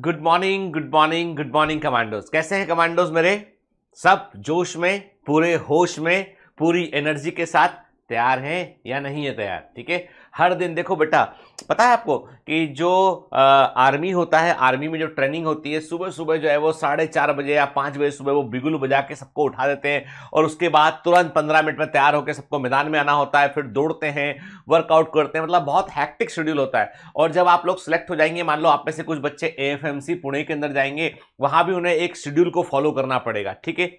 good morning good morning good morning commandos कैसे हैं commandos मेरे सब जोश में पूरे होश में पूरी एनर्जी के साथ तैयार हैं या नहीं है तैयार ठीक है हर दिन देखो बेटा पता है आपको कि जो आ, आर्मी होता है आर्मी में जो ट्रेनिंग होती है सुबह सुबह जो है वो साढ़े चार बजे या पाँच बजे सुबह वो बिगुल बजा के सबको उठा देते हैं और उसके बाद तुरंत पंद्रह मिनट में तैयार होकर सबको मैदान में आना होता है फिर दौड़ते हैं वर्कआउट करते हैं मतलब बहुत हैक्टिक शेड्यूल होता है और जब आप लोग सेलेक्ट हो जाएंगे मान लो आप में से कुछ बच्चे ए पुणे के अंदर जाएंगे वहाँ भी उन्हें एक शेड्यूल को फॉलो करना पड़ेगा ठीक है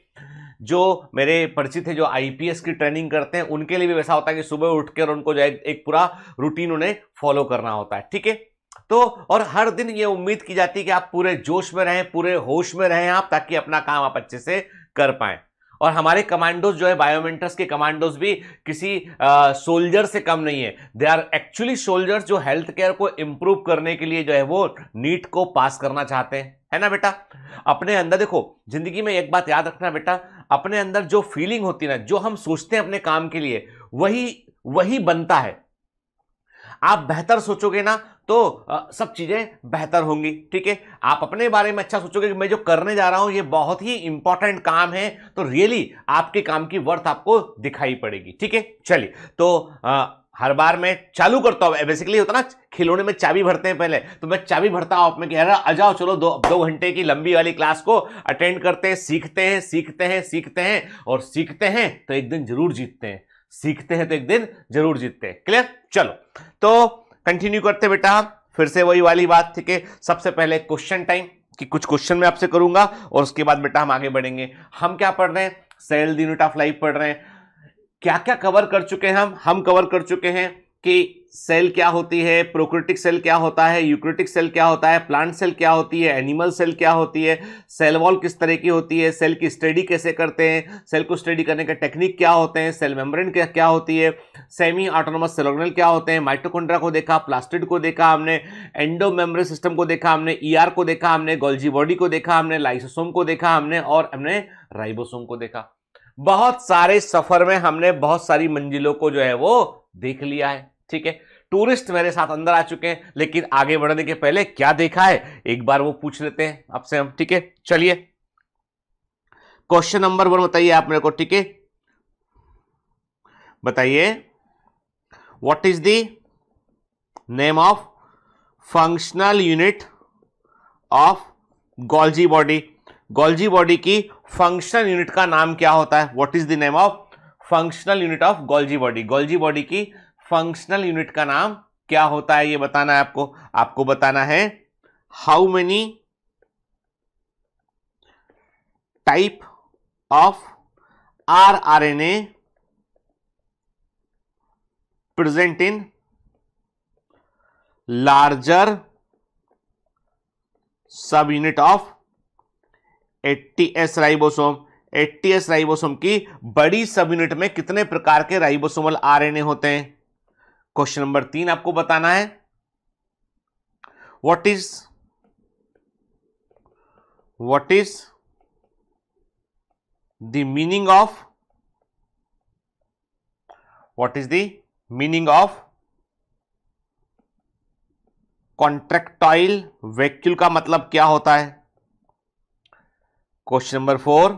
जो मेरे परिचित है जो आईपीएस की ट्रेनिंग करते हैं उनके लिए भी वैसा होता है कि सुबह उठकर उनको जो एक पूरा रूटीन उन्हें फॉलो करना होता है ठीक है तो और हर दिन ये उम्मीद की जाती है कि आप पूरे जोश में रहें पूरे होश में रहें आप ताकि अपना काम आप अच्छे से कर पाएं और हमारे कमांडोज जो है बायोमेंटर्स के कमांडोज भी किसी सोल्जर से कम नहीं है दे आर एक्चुअली सोल्जर्स जो हेल्थ केयर को इम्प्रूव करने के लिए जो है वो नीट को पास करना चाहते हैं है ना बेटा अपने अंदर देखो जिंदगी में एक बात याद रखना बेटा अपने अंदर जो फीलिंग होती है ना जो हम सोचते हैं अपने काम के लिए वही वही बनता है आप बेहतर सोचोगे ना तो आ, सब चीज़ें बेहतर होंगी ठीक है आप अपने बारे में अच्छा सोचोगे कि मैं जो करने जा रहा हूं ये बहुत ही इंपॉर्टेंट काम है तो रियली आपके काम की वर्थ आपको दिखाई पड़ेगी ठीक है चलिए तो आ, हर बार मैं चालू करता हूँ बेसिकली होता ना खिलौने में चाबी भरते हैं पहले तो मैं चाबी भरता हूँ आप में कह रहा आ जाओ चलो दो दो घंटे की लंबी वाली क्लास को अटेंड करते हैं सीखते हैं सीखते हैं सीखते हैं और सीखते हैं तो एक दिन जरूर जीतते हैं सीखते हैं तो एक दिन जरूर जीतते हैं क्लियर चलो तो कंटिन्यू करते बेटा फिर से वही वाली बात थी कि सबसे पहले क्वेश्चन टाइम कि कुछ क्वेश्चन मैं आपसे करूंगा और उसके बाद बेटा हम आगे बढ़ेंगे हम क्या पढ़ रहे हैं cell the unit of life पढ़ रहे हैं क्या क्या कवर कर चुके हैं हम हम कवर कर चुके हैं कि सेल क्या होती है प्रोक्रिटिक सेल क्या होता है यूक्रिटिक सेल क्या होता है प्लांट सेल क्या होती है एनिमल सेल क्या होती है सेल वॉल किस तरह की होती है सेल की स्टडी कैसे करते हैं सेल को स्टडी करने के टेक्निक क्या होते हैं सेल मेम्ब्रेन क्या क्या होती है सेमी ऑटोनोमस सेलोगनल क्या होते हैं माइट्रोकोन्ड्रा को देखा प्लास्टिड को देखा हमने एंडो मेम्ब्रेन सिस्टम को देखा हमने ई e ER को देखा हमने गोल्जी बॉडी को देखा हमने लाइसोसोम को देखा हमने और हमने राइबोसोम को देखा बहुत सारे सफर में हमने बहुत सारी मंजिलों को जो है वो देख लिया है ठीक है टूरिस्ट मेरे साथ अंदर आ चुके हैं लेकिन आगे बढ़ने के पहले क्या देखा है एक बार वो पूछ लेते हैं आपसे हम ठीक है चलिए क्वेश्चन नंबर वन बताइए आप मेरे को ठीक है बताइए what is the name of functional unit of Golgi body Golgi body की फंक्शनल यूनिट का नाम क्या होता है what is the name of functional unit of Golgi body Golgi body की फंक्शनल यूनिट का नाम क्या होता है ये बताना है आपको आपको बताना है how many type of R R N A present in larger subunit of eighty S ribosome eighty S ribosome की बड़ी सब यूनिट में कितने प्रकार के राइबोसोमल आरएनए होते हैं क्वेश्चन नंबर तीन आपको बताना है what is what is the meaning of what is the meaning of contractile vacuole का मतलब क्या होता है question number four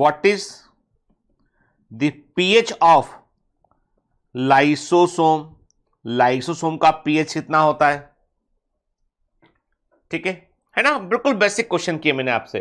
what is the pH of lysosome lysosome का पीएच कितना होता है ठीक है है ना बिल्कुल बेसिक क्वेश्चन किए मैंने आपसे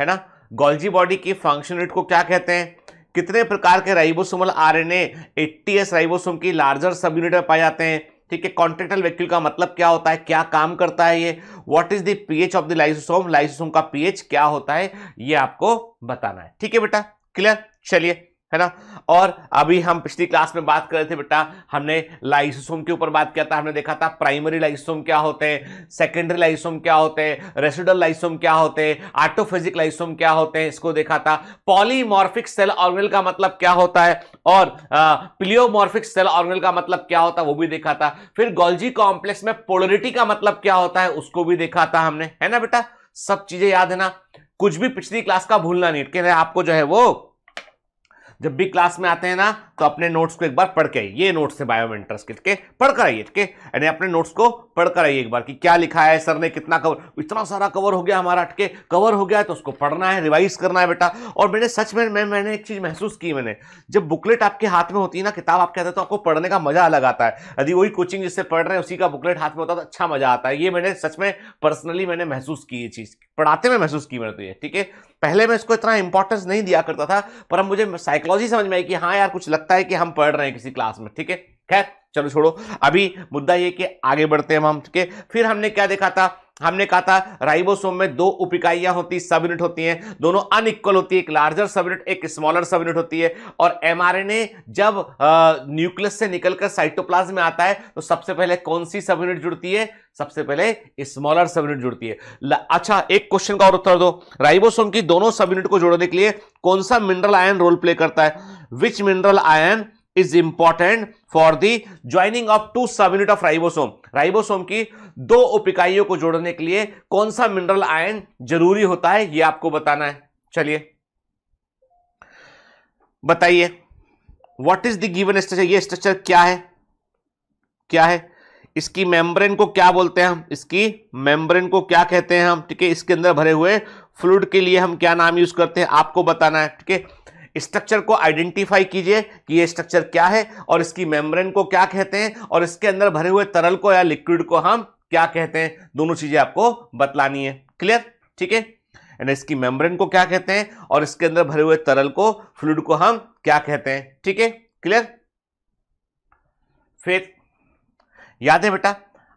है ना गोल्जी बॉडी की फंक्शन रेट को क्या कहते हैं कितने प्रकार के राइबोसोमल आरएनए 80s राइबोसोम की लार्जर सब यूनिट में पाए जाते हैं ठीक है कॉन्ट्रेक्टल वेक्यूल का मतलब क्या होता है क्या काम करता है ये what is the pH of the lysosome lysosome का पीएच क्या होता है ये आपको बताना है ठीक है बेटा क्लियर चलिए है ना और अभी हम पिछली क्लास में बात कर रहे थे बेटा हमने लाइसोसोम के ऊपर बात किया था हमने देखा था प्राइमरी लाइसोम क्या होते हैं सेकेंडरी लाइसोम क्या होते हैं रेसिडल लाइसोम क्या होते हैं आटोफिजिक लाइसोम क्या होते हैं इसको देखा था पॉलीमॉर्फिक सेल ऑर्गेनल का मतलब क्या होता है और प्लियोमॉर्फिक सेल ऑर्गेनल का मतलब क्या होता है वो भी देखा था फिर गोल्जी कॉम्प्लेक्स में पोलरिटी का मतलब क्या होता है उसको भी देखा था हमने है ना बेटा सब चीजें याद है ना कुछ भी पिछली क्लास का भूलना नहीं आपको जो है वो जब भी क्लास में आते हैं ना तो अपने नोट्स को एक बार पढ़ के आइए ये नोट्स से बायो में इंटरेस्टेड के पढ़ कर आइए ठीक है यानी अपने नोट्स को पढ़ कर आइए एक बार कि क्या लिखा है सर ने कितना कवर इतना सारा कवर हो गया हमारा अटके कवर हो गया है तो उसको पढ़ना है रिवाइज करना है बेटा और मैंने सच में मैं मैंने एक चीज़ महसूस की मैंने जब बुकलेट आपके हाथ में होती है ना किताब आपके हाथ तो आपको पढ़ने का मज़ा अलग आता है यदि वही कोचिंग जिससे पढ़ रहे हैं उसी का बुकलेट हाथ में होता है तो अच्छा मज़ा आता है ये मैंने सच में पर्सनली मैंने महसूस की ये चीज़ पढ़ाते में महसूस की मैंने तो ये ठीक है पहले मैं इसको इतना इंपॉर्टेंस नहीं दिया करता था पर अब मुझे साइकोलॉजी समझ में आई कि हाँ यार कुछ लगता है कि हम पढ़ रहे हैं किसी क्लास में ठीक है खैर चलो छोड़ो अभी मुद्दा ये कि आगे बढ़ते हैं हम ठीक है फिर हमने क्या देखा था हमने कहा था राइबोसोम में दो उप होती सब यूनिट होती हैं दोनों अनइक्वल होती है एक लार्जर सब यूनिट एक स्मॉलर सब यूनिट होती है और एमआरएनए जब न्यूक्लियस से निकलकर साइटोप्लाज्म में आता है तो सबसे पहले कौन सी सब यूनिट जुड़ती है सबसे पहले स्मॉलर सब यूनिट जुड़ती है अच्छा एक क्वेश्चन का और उत्तर दो राइबोसोम की दोनों सब यूनिट को जोड़ने के लिए कौन सा मिनरल आयन रोल प्ले करता है which mineral ion is important for the joining of two subunit of ribosome ribosome की दो उपिकाइयों को जोड़ने के लिए कौन सा मिनरल आयन जरूरी होता है यह आपको बताना है चलिए बताइए what is the given structure ये स्ट्रक्चर क्या है क्या है इसकी मेम्ब्रेन को क्या बोलते हैं हम इसकी मेम्ब्रेन को क्या कहते हैं हम ठीक है इसके अंदर भरे हुए फ्लूड के लिए हम क्या नाम यूज करते हैं आपको बताना है ठीक है स्ट्रक्चर को आइडेंटिफाई कीजिए कि ये स्ट्रक्चर क्या है और इसकी मेम्ब्रेन को क्या कहते हैं और इसके अंदर भरे हुए तरल को या लिक्विड को हम क्या कहते हैं दोनों चीजें आपको बतलानी है क्लियर ठीक है एंड इसकी मेम्ब्रेन को क्या कहते हैं और इसके अंदर भरे हुए तरल को फ्लूड को हम क्या कहते हैं ठीक है क्लियर फिर याद है बेटा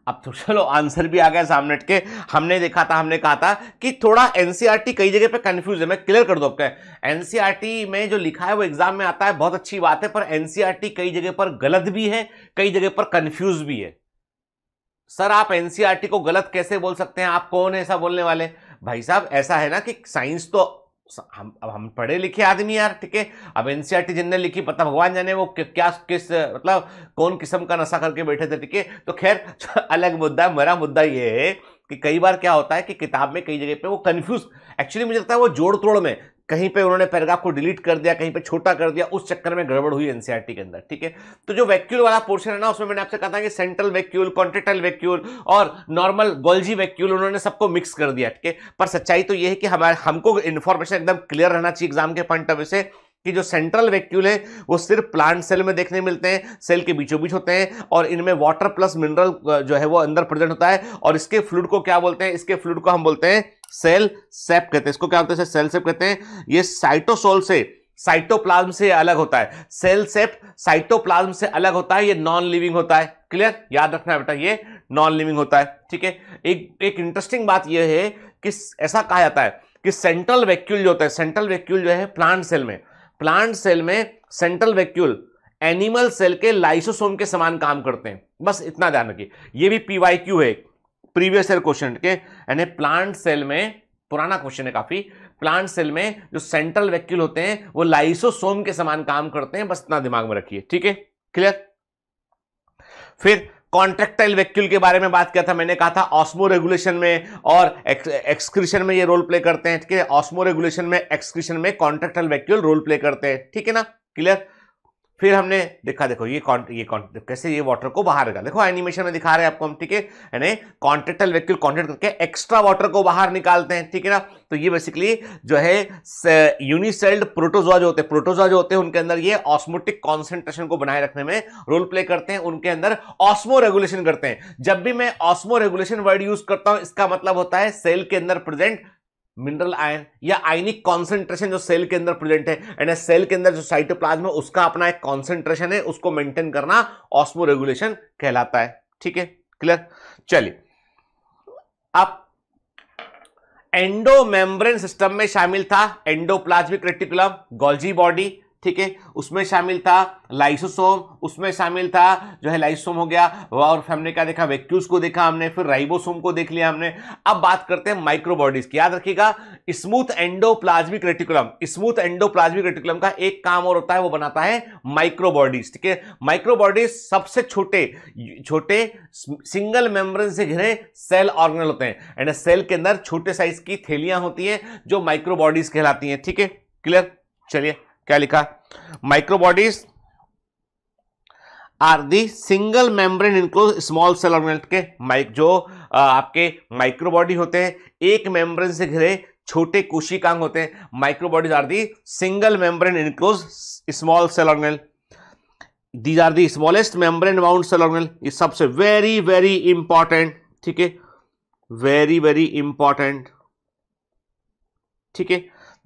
अब तो चलो आंसर भी आ गया सामने के हमने देखा था हमने कहा था कि थोड़ा एनसीईआरटी e कई जगह पे कंफ्यूज है मैं क्लियर कर दो आपके एनसीईआरटी में जो लिखा है वो एग्जाम में आता है बहुत अच्छी बात है पर एनसीईआरटी e कई जगह पर गलत भी है कई जगह पर कंफ्यूज भी है सर आप एनसीईआरटी e को गलत कैसे बोल सकते हैं आप कौन है ऐसा बोलने वाले भाई साहब ऐसा है ना कि साइंस तो हम अब हम पढ़े लिखे आदमी यार ठीक है अब एन e जिनने लिखी पता भगवान जाने वो क्या किस मतलब कौन किस्म का नशा करके बैठे थे ठीक है तो खैर अलग मुद्दा मेरा मुद्दा ये है कि कई बार क्या होता है कि किताब में कई जगह पे वो कन्फ्यूज एक्चुअली मुझे लगता है वो जोड़ तोड़ में कहीं पे उन्होंने पैराग्राफ को डिलीट कर दिया कहीं पे छोटा कर दिया उस चक्कर में गड़बड़ हुई एनसीआरटी e के अंदर ठीक है तो जो वैक्यूल वाला पोर्शन है ना उसमें मैंने आपसे कहा था कि सेंट्रल वैक्यूल कॉन्टेटल वैक्यूल और नॉर्मल गोल्जी वैक्यूल उन्होंने सबको मिक्स कर दिया ठीक है पर सच्चाई तो यह है कि हमारे हमको इन्फॉर्मेशन एकदम क्लियर रहना चाहिए एग्जाम के पॉइंट ऑफ व्यू से कि जो सेंट्रल वैक्यूल है वो सिर्फ प्लांट सेल में देखने मिलते हैं सेल के बीचों बीच होते हैं और इनमें वाटर प्लस मिनरल जो है वो अंदर प्रेजेंट होता है और इसके फ्लूड को क्या बोलते हैं इसके फ्लूड को हम बोलते हैं सेल सेप कहते हैं इसको क्या होता है सेल सेप कहते हैं ये साइटोसोल से साइटोप्लाज्म से अलग होता है सेल सेप साइटोप्लाज्म से अलग होता है ये नॉन लिविंग होता है क्लियर याद रखना बेटा ये नॉन लिविंग होता है ठीक है एक एक इंटरेस्टिंग बात यह है कि ऐसा कहा जाता है कि सेंट्रल वैक्यूल जो होता है सेंट्रल वैक्यूल जो है प्लांट सेल में प्लांट सेल में सेंट्रल वैक्यूल एनिमल सेल के लाइसोसोम के समान काम करते हैं बस इतना ध्यान रखिए ये भी पीवाई क्यू है प्रीवियस ईयर क्वेश्चन के यानी प्लांट सेल में पुराना क्वेश्चन है काफी प्लांट सेल में जो सेंट्रल वैक्यूल होते हैं वो लाइसोसोम के समान काम करते हैं बस इतना दिमाग में रखिए ठीक है क्लियर फिर कॉन्ट्रेक्टाइल वैक्यूल के बारे में बात किया था मैंने कहा था ऑस्मो रेगुलेशन में और एक्सक्रीशन में ये रोल प्ले करते हैं ठीक है ऑस्मो रेगुलेशन में एक्सक्रीशन में कॉन्ट्रेक्टाइल वैक्यूल रोल प्ले करते हैं ठीक है ना क्लियर फिर हमने देखा देखो ये कॉन्ट ये कॉन्ट कैसे ये वाटर को बाहर निकाल देखो एनिमेशन में दिखा रहे हैं आपको हम ठीक है यानी कॉन्ट्रेक्टल व्यक्ति कॉन्ट्रेक्ट करके एक्स्ट्रा वाटर को बाहर निकालते हैं ठीक है ना तो ये बेसिकली जो है यूनिसेल्ड प्रोटोजोआ जो होते हैं प्रोटोजोआ जो होते हैं उनके अंदर ये ऑस्मोटिक कॉन्सेंट्रेशन को बनाए रखने में रोल प्ले करते हैं उनके अंदर ऑस्मो रेगुलेशन करते हैं जब भी मैं ऑस्मो रेगुलेशन वर्ड यूज करता हूं इसका मतलब होता है सेल के अंदर प्रेजेंट मिनरल आयन या आयनिक कॉन्सेंट्रेशन जो सेल के अंदर प्रेजेंट है एंड सेल के अंदर जो साइटोप्लाज्म है उसका अपना एक कॉन्सेंट्रेशन है उसको मेंटेन करना ऑस्मो रेगुलेशन कहलाता है ठीक है क्लियर चलिए अब एंडोमेम्ब्रेन सिस्टम में शामिल था एंडोप्लाज्मिक रेटिकुलम गोल्जी बॉडी ठीक है उसमें शामिल था लाइसोसोम उसमें शामिल था जो है लाइसोम हो गया और हमने क्या देखा वैक्यूज को देखा हमने फिर राइबोसोम को देख लिया हमने अब बात करते हैं माइक्रोबॉडीज की याद रखिएगा smooth endoplasmic reticulum smooth endoplasmic reticulum का एक काम और होता है वो बनाता है माइक्रोबॉडीज ठीक है माइक्रोबॉडीज सबसे छोटे छोटे सिंगल मेम्ब्रेन से घिरे सेल ऑर्गेनल होते हैं एंड सेल के अंदर छोटे साइज की थैलियां होती हैं जो माइक्रोबॉडीज कहलाती हैं ठीक है क्लियर चलिए क्या लिखा microbodies are the single membrane enclose small cell organelle के माइक जो आपके माइक्रोबॉडी होते हैं एक मेम्ब्रेन से घिरे छोटे कोशिकांग होते हैं microbodies are the single membrane enclose small cell organelle these are the smallest membrane amount cell organelle ये सबसे वेरी वेरी इंपॉर्टेंट ठीक है वेरी वेरी इंपॉर्टेंट ठीक है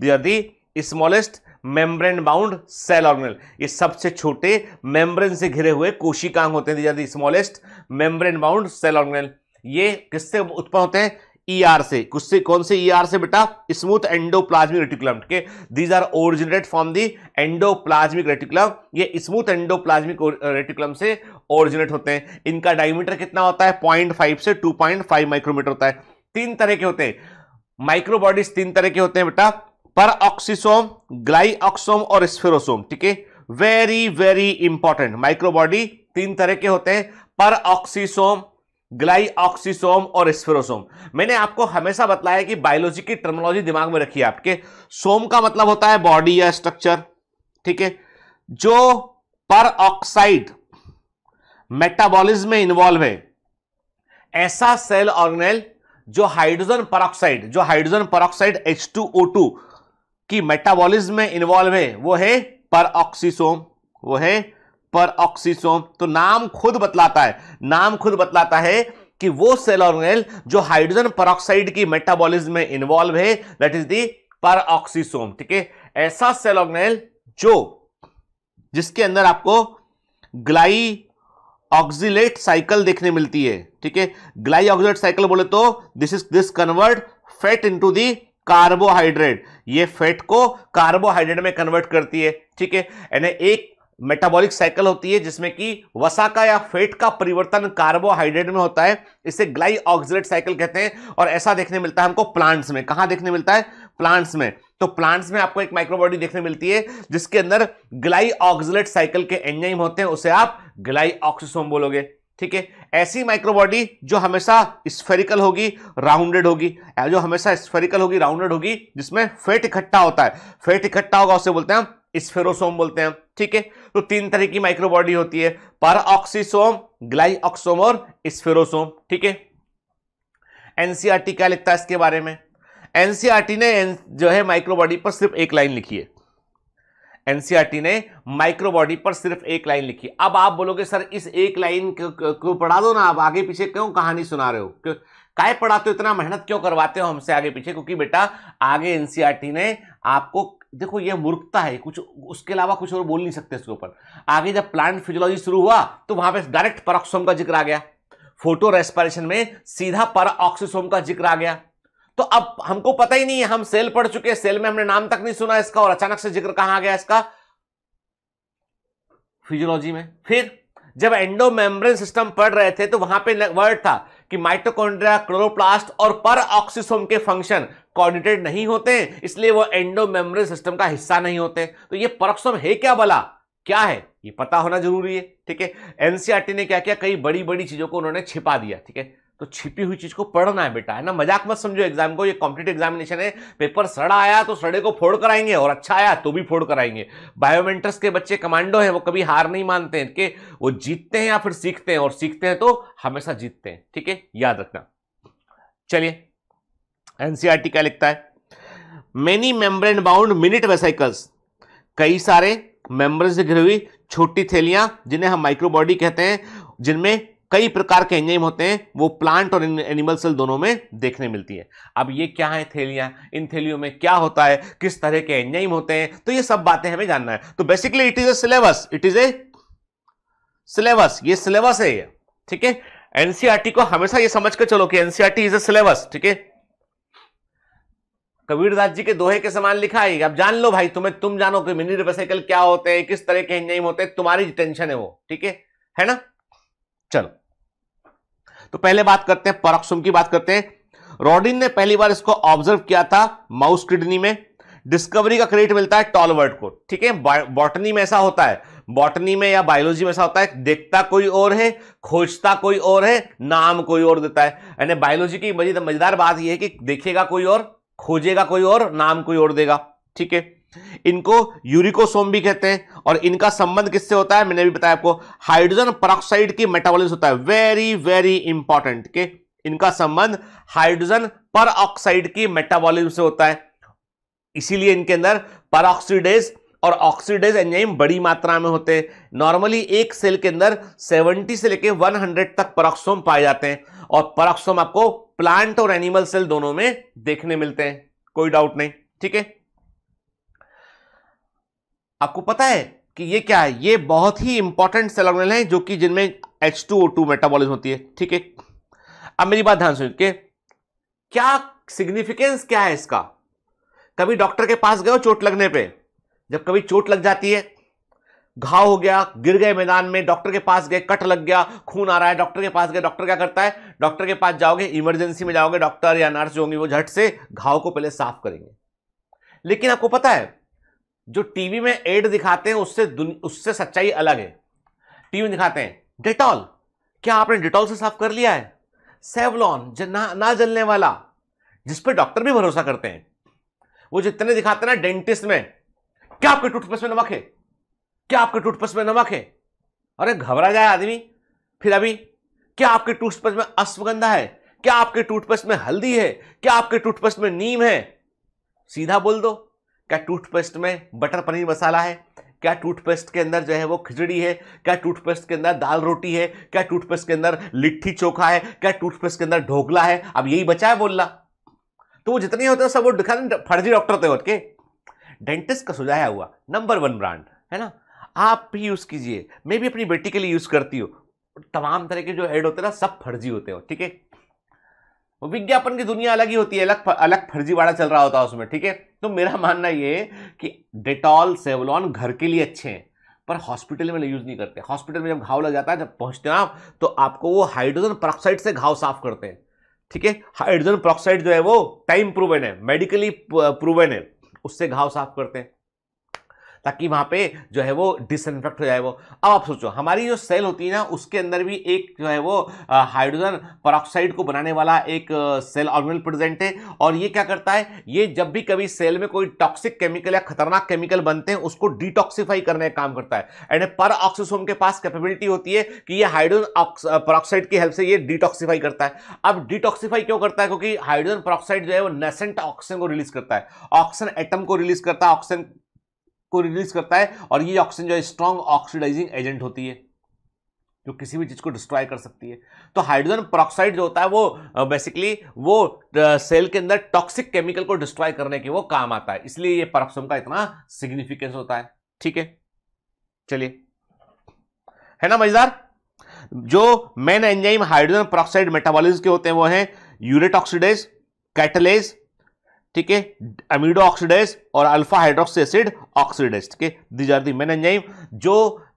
these are the smallest membrane bound cell organelle ये सबसे छोटे membrane से घिरे हुए कोशिकांग होते हैं these smallest membrane bound cell organelle ये किससे उत्पन्न होते हैं ईआर e ER से कुछ से कौन से ईआर e ER से बेटा स्मूथ एंडोप्लाज्मिक रेटिकुलम के these are originate from the endoplasmic reticulum ये स्मूथ एंडोप्लाज्मिक रेटिकुलम से ओरिजिनेट होते हैं इनका डायमीटर कितना होता है 0.5 से 2.5 माइक्रोमीटर होता है तीन तरह के होते हैं माइक्रोबॉडीज तीन तरह के होते हैं बेटा पर ऑक्सीसोम ऑक्सोम और स्फेरोसोम ठीक है वेरी वेरी इंपॉर्टेंट माइक्रोबॉडी तीन तरह के होते हैं पर ऑक्सीसोम ग्लाईऑक्सीसोम और स्फेरोसोम मैंने आपको हमेशा बताया कि बायोलॉजी की टर्मोलॉजी दिमाग में रखिए आपके सोम का मतलब होता है बॉडी या स्ट्रक्चर ठीक है जो पर ऑक्साइड मेटाबॉलिज्म में इन्वॉल्व है ऐसा सेल ऑर्गेनेल जो हाइड्रोजन परऑक्साइड जो हाइड्रोजन परऑक्साइड H2O2 की मेटाबॉलिज्म में इन्वॉल्व है वो है पर ऑक्सीसोम वो है पर ऑक्सीसोम तो नाम खुद बतलाता है नाम खुद बतलाता है कि वो सेल ऑर्गेनेल जो हाइड्रोजन परऑक्साइड की मेटाबॉलिज्म में इन्वॉल्व है that is the peroxisome ठीक है ऐसा सेल ऑर्गेनेल जो जिसके अंदर आपको ग्लाई ऑक्सीलेट साइकिल देखने मिलती है ठीक है ग्लाई ऑक्सीलेट साइकिल बोले तो this is this convert fat into the carbohydrate ये फैट को कार्बोहाइड्रेट में कन्वर्ट करती है ठीक है यानी एक मेटाबॉलिक साइकिल होती है जिसमें कि वसा का या फेट का परिवर्तन कार्बोहाइड्रेट में होता है इसे ग्लाई ऑक्सीडेट साइकिल कहते हैं और ऐसा देखने मिलता है हमको प्लांट्स में कहाँ देखने मिलता है प्लांट्स में तो प्लांट्स में आपको एक माइक्रोबॉडी देखने मिलती है जिसके अंदर ग्लाई ऑक्सीडेट साइकिल के एंजाइम होते हैं उसे आप ग्लाई ऑक्सीसोम बोलोगे ठीक है ऐसी माइक्रोबॉडी जो हमेशा स्फेरिकल होगी राउंडेड होगी जो हमेशा स्फेरिकल होगी राउंडेड होगी जिसमें फेट इकट्ठा होता है फेट इकट्ठा होगा उसे बोलते हैं हम स्फेरोसोम बोलते हैं ठीक है तो तीन तरह की माइक्रोबॉडी होती है पाराऑक्सीसोम ग्लाइऑक्सोम और स्फेरोसोम ठीक है एनसीआरटी e क्या लिखता है इसके बारे में एनसीआरटी e ने जो है माइक्रोबॉडी पर सिर्फ एक लाइन लिखी है एनसीईआरटी ने माइक्रोबॉडी पर सिर्फ एक लाइन लिखी अब आप बोलोगे सर इस एक लाइन को पढ़ा दो ना आप आगे पीछे क्यों कहानी सुना रहे हो काय पढ़ाते हो इतना मेहनत क्यों करवाते हो हमसे आगे पीछे क्योंकि बेटा आगे एनसीईआरटी ने आपको देखो ये मूर्खता है कुछ उसके अलावा कुछ और बोल नहीं सकते इसके ऊपर आगे जब प्लांट फिजियोलॉजी शुरू हुआ तो वहां पे डायरेक्ट परोक्सोम का जिक्र आ गया फोटो रेस्पायरेशन में सीधा परऑक्सीसोम का जिक्र आ गया तो अब हमको पता ही नहीं है हम सेल पढ़ चुके हैं सेल में हमने नाम तक नहीं सुना इसका और अचानक से जिक्र कहां आ गया इसका फिजियोलॉजी में फिर जब मेम्ब्रेन सिस्टम पढ़ रहे थे तो वहां पे वर्ड था कि माइटोकॉन्ड्रिया क्लोरोप्लास्ट और पर ऑक्सीसोम के फंक्शन कोऑर्डिनेटेड नहीं होते इसलिए वो मेम्ब्रेन सिस्टम का हिस्सा नहीं होते तो ये परोक्सोम है क्या बला क्या है ये पता होना जरूरी है ठीक है एनसीआरटी e ने क्या किया कई बड़ी बड़ी चीजों को उन्होंने छिपा दिया ठीक है तो छिपी हुई चीज को पढ़ना है बेटा है ना मजाक मत समझो एग्जाम को ये कॉम्पिटेटिव एग्जामिनेशन है पेपर सड़ा आया तो सड़े को फोड़ कराएंगे और अच्छा आया तो भी फोड़ कराएंगे बायोमेंटर्स के बच्चे कमांडो हैं वो कभी हार नहीं मानते हैं कि वो जीतते हैं या फिर सीखते हैं और सीखते हैं तो हमेशा जीतते हैं ठीक है याद रखना चलिए एनसीआर e क्या लिखता है many membrane bound minute vesicles कई सारे मेम्ब्रेन से घिरी हुई छोटी थैलियां जिन्हें हम माइक्रोबॉडी कहते हैं जिनमें कई प्रकार के एंजाइम होते हैं वो प्लांट और एनिमल सेल दोनों में देखने मिलती है अब ये क्या है थैलियां इन थैलियों में क्या होता है किस तरह के एंजाइम होते हैं तो ये सब बातें हमें जानना है तो basically it is a syllabus it is a syllabus ये सिलेबस है ये ठीक है एनसीआरटी e को हमेशा ये समझ कर चलो कि एनसीआरटी इज ए सिलेबस ठीक है कबीरदास जी के दोहे के समान लिखा है अब जान लो भाई तुम्हें तुम जानो कि मिनी रिवर्साइकिल क्या होते हैं किस तरह के एंजाइम होते हैं तुम्हारी टेंशन है वो ठीक है है ना चलो तो पहले बात करते हैं परोक्सोम की बात करते हैं रॉडिन ने पहली बार इसको ऑब्जर्व किया था माउस किडनी में डिस्कवरी का क्रेडिट मिलता है टॉलवर्ड को ठीक है बॉटनी में ऐसा होता है बॉटनी में या बायोलॉजी में ऐसा होता है देखता कोई और है खोजता कोई और है नाम कोई और देता है यानी बायोलॉजी की मजेदार बात यह है कि देखेगा कोई और खोजेगा कोई और नाम कोई और देगा ठीक है इनको यूरिकोसोम भी कहते हैं और इनका संबंध किससे होता है मैंने भी बताया आपको हाइड्रोजन परोक्साइड की मेटाबोलिज होता है वेरी वेरी इंपॉर्टेंट के इनका संबंध हाइड्रोजन पर की मेटाबॉलिज्म से होता है इसीलिए इनके अंदर पर और ऑक्सीडेज एंजाइम बड़ी मात्रा में होते हैं नॉर्मली एक सेल के अंदर 70 से लेके 100 तक परोक्सोम पाए जाते हैं और परोक्सोम आपको प्लांट और एनिमल सेल दोनों में देखने मिलते हैं कोई डाउट नहीं ठीक है आपको पता है कि ये क्या है ये बहुत ही इंपॉर्टेंट सेल ऑर्गेनल है जो कि जिनमें H two O two metabolism होती है ठीक है अब मेरी बात ध्यान सुनिए क्या सिग्निफिकेंस क्या है इसका कभी डॉक्टर के पास गए हो चोट लगने पे जब कभी चोट लग जाती है घाव हो गया गिर गए मैदान में डॉक्टर के पास गए कट लग गया खून आ रहा है डॉक्टर के पास गए डॉक्टर क्या करता है डॉक्टर के पास जाओगे इमरजेंसी में जाओगे डॉक्टर या नर्स जो होंगे वो झट से घाव को पहले साफ करेंगे लेकिन आपको पता है जो टीवी में एड दिखाते हैं उससे उससे सच्चाई अलग है टीवी में दिखाते हैं डिटॉल क्या आपने डिटॉल से साफ कर लिया है सेवलॉन ना ना जलने वाला जिस पर डॉक्टर भी भरोसा करते हैं वो जितने दिखाते हैं ना डेंटिस्ट में क्या आपके टूथपेस्ट में नमक है क्या आपके टूथपेस्ट में नमक है अरे घबरा जाए आदमी फिर अभी क्या आपके टूथपेस्ट में अश्वगंधा है क्या आपके टूथपेस्ट में हल्दी है क्या आपके टूथपेस्ट में नीम है सीधा बोल दो क्या टूथपेस्ट में बटर पनीर मसाला है क्या टूथपेस्ट के अंदर जो है वो खिचड़ी है क्या टूथपेस्ट के अंदर दाल रोटी है क्या टूथपेस्ट के अंदर लिट्टी चोखा है क्या टूथपेस्ट के अंदर ढोकला है अब यही बचा है बोलना तो वो जितने होते हैं सब वो दिखाने फर्जी डॉक्टर थे उनके डेंटिस्ट का सुझाया हुआ नंबर वन ब्रांड है ना आप भी यूज़ कीजिए मैं भी अपनी बेटी के लिए यूज़ करती हूँ तमाम तरह के जो एड होते हैं ना सब फर्जी होते हो ठीक है विज्ञापन की दुनिया अलग ही होती है अलग अलग फर्जीवाड़ा चल रहा होता है उसमें ठीक है तो मेरा मानना ये कि डेटॉल सेवलॉन घर के लिए अच्छे हैं पर हॉस्पिटल में यूज़ नहीं करते हॉस्पिटल में जब घाव लग जाता है जब पहुंचते हैं आप तो आपको वो हाइड्रोजन प्रोक्साइड से घाव साफ करते हैं ठीक है हाइड्रोजन प्रॉक्साइड जो है वो टाइम प्रूवन है मेडिकली प्रूवन uh, है उससे घाव साफ करते हैं ताकि वहाँ पे जो है वो डिसइनफेक्ट हो जाए वो अब आप सोचो हमारी जो सेल होती है ना उसके अंदर भी एक जो है वो हाइड्रोजन परऑक्साइड को बनाने वाला एक सेल ऑर्गेनल प्रेजेंट है और ये क्या करता है ये जब भी कभी सेल में कोई टॉक्सिक केमिकल या खतरनाक केमिकल बनते हैं उसको डिटॉक्सीफाई करने का काम करता है एंड पर ऑक्सीसोम के पास कैपेबिलिटी होती है कि ये हाइड्रोजन परऑक्साइड की हेल्प से ये डिटॉक्सीफाई करता है अब डिटॉक्सीफाई क्यों करता है क्योंकि हाइड्रोजन परऑक्साइड जो है वो नेसेंट ऑक्सीजन को रिलीज करता है ऑक्सीजन एटम को रिलीज करता है ऑक्सीजन को रिलीज करता है और ये ऑक्सीजन जो है स्ट्रॉन्ग ऑक्सीडाइजिंग एजेंट होती है जो किसी भी चीज़ को डिस्ट्रॉय कर सकती है तो हाइड्रोजन परऑक्साइड जो होता है वो बेसिकली वो सेल के अंदर टॉक्सिक केमिकल को डिस्ट्रॉय करने के वो काम आता है इसलिए ये परोक्सम का इतना सिग्निफिकेंस होता है ठीक है चलिए है ना मजेदार जो main enzyme hydrogen peroxide metabolism के होते हैं वो है यूरेट ऑक्सीडेज कैटलेज ठीक है अमीडो ऑक्सीडेज और अल्फा हाइड्रोक्सी एसिड ऑक्सीडाइज ठीक है दीज आर रही मेन एंजाइम जो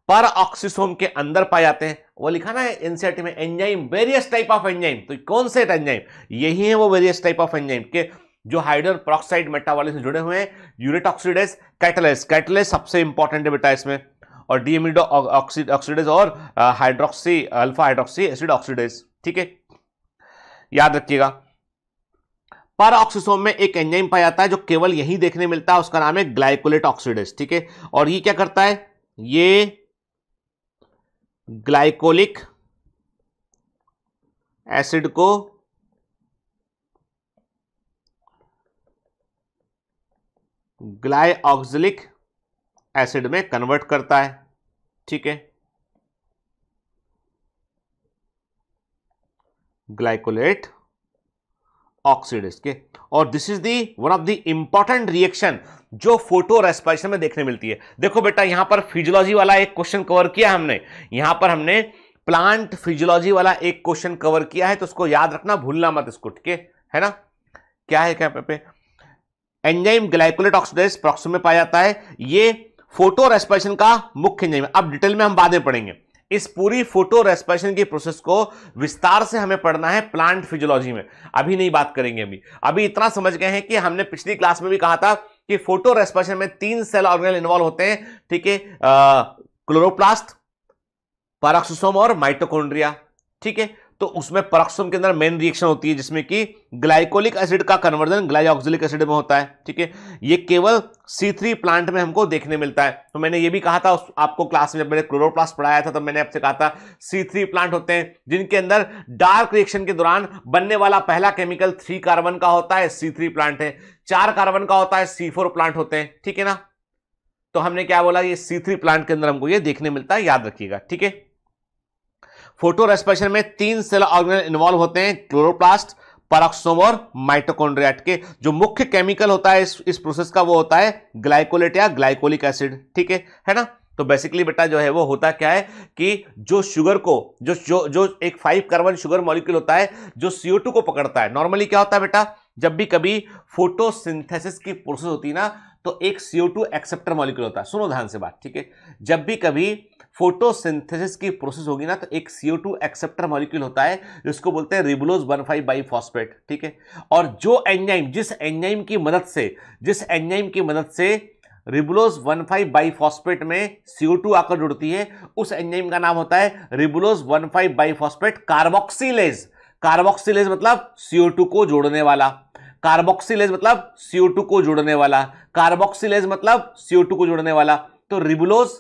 पर ऑक्सीसोम के अंदर पाए जाते हैं वो लिखा ना है एनसीआरटी में enzyme various type of enzyme तो कौन से एंजाइम यही है वो वेरियस टाइप ऑफ एंजाइम के जो हाइड्रोजन प्रोक्साइड मेटावाले से जुड़े हुए हैं यूरिट ऑक्सीडाइज कैटलेस कैटलेस सबसे इंपॉर्टेंट है बेटा इसमें और डीएमिडो ऑक्सीडाइज और hydroxy alpha hydroxy acid oxidase ठीक है याद रखिएगा पर ऑक्सीसोम में एक एंजाइम पाया जाता है जो केवल यही देखने मिलता है उसका नाम है ग्लाइकोलेट ऑक्सीडेस ठीक है और ये क्या करता है ये ग्लाइकोलिक एसिड को ग्लाइऑक्सिलिक एसिड में कन्वर्ट करता है ठीक है ग्लाइकोलेट ऑक्सीडेज के और this is the one of the important reaction जो फोटो रेस्पायरेशन में देखने मिलती है देखो बेटा यहां पर फिजियोलॉजी वाला एक क्वेश्चन कवर किया हमने यहां पर हमने प्लांट फिजियोलॉजी वाला एक क्वेश्चन कवर किया है तो उसको याद रखना भूलना मत इसको ठीक है ना क्या है क्या पे एंजाइम ग्लाइकोलेट ऑक्सीडेज प्रॉक्सिम में पाया जाता है ये फोटो रेस्पायरेशन का मुख्य एंजाइम अब डिटेल में हम बाद में पढ़ेंगे इस पूरी फोटो रेस्पिरेशन की प्रोसेस को विस्तार से हमें पढ़ना है प्लांट फिजियोलॉजी में अभी नहीं बात करेंगे अभी अभी इतना समझ गए हैं कि हमने पिछली क्लास में भी कहा था कि फोटो रेस्पिरेशन में तीन सेल ऑर्गेनल इन्वॉल्व होते हैं ठीक है क्लोरोप्लास्ट पाराक्सोसोम और माइटोकोन्ड्रिया ठीक है तो उसमें परक्सम के अंदर मेन रिएक्शन होती है जिसमें कि ग्लाइकोलिक एसिड का कन्वर्जन ग्लाइऑक्सिलिक एसिड में होता है ठीक है ये केवल सी थ्री प्लांट में हमको देखने मिलता है तो मैंने ये भी कहा था आपको क्लास में जब मैंने क्लोरोप्लास्ट पढ़ाया था तब तो मैंने आपसे कहा था सी थ्री प्लांट होते हैं जिनके अंदर डार्क रिएक्शन के दौरान बनने वाला पहला केमिकल थ्री कार्बन का होता है सी थ्री प्लांट है चार कार्बन का होता है सी फोर प्लांट होते हैं ठीक है ना तो हमने क्या बोला ये सी थ्री प्लांट के अंदर हमको ये देखने मिलता है याद रखिएगा ठीक है फोटो रेस्पिरेशन में तीन सेल ऑर्गेनल इन्वॉल्व होते हैं क्लोरोप्लास्ट पराक्सोम और माइटोकॉन्ड्रियाट के जो मुख्य केमिकल होता है इस इस प्रोसेस का वो होता है ग्लाइकोलेट या ग्लाइकोलिक एसिड ठीक है है ना तो बेसिकली बेटा जो है वो होता क्या है कि जो शुगर को जो जो जो एक फाइव कार्बन शुगर मॉलिक्यूल होता है जो सीओ को पकड़ता है नॉर्मली क्या होता है बेटा जब भी कभी फोटोसिंथेसिस की प्रोसेस होती है ना तो एक सीओ टू एक्सेप्टर मॉलिक्यूल होता है सुनो ध्यान से बात ठीक है जब भी कभी फोटोसिंथेसिस की प्रोसेस होगी ना तो एक सीओ टू एक्सेप्टर मॉलिक्यूल होता है जिसको बोलते हैं ribulose one five bisphosphate ठीक है और जो एंजाइम जिस एंजाइम की मदद से जिस एंजाइम की मदद से ribulose one five bisphosphate में सीओ टू आकर जुड़ती है उस एंजाइम का नाम होता है ribulose one five bisphosphate carboxylase carboxylase मतलब सीओ टू को जोड़ने वाला कार्बोक्सीलेज मतलब सीओ टू को जोड़ने वाला कार्बोक्सीलेज मतलब सीओ टू को जोड़ने वाला तो रिबुलोज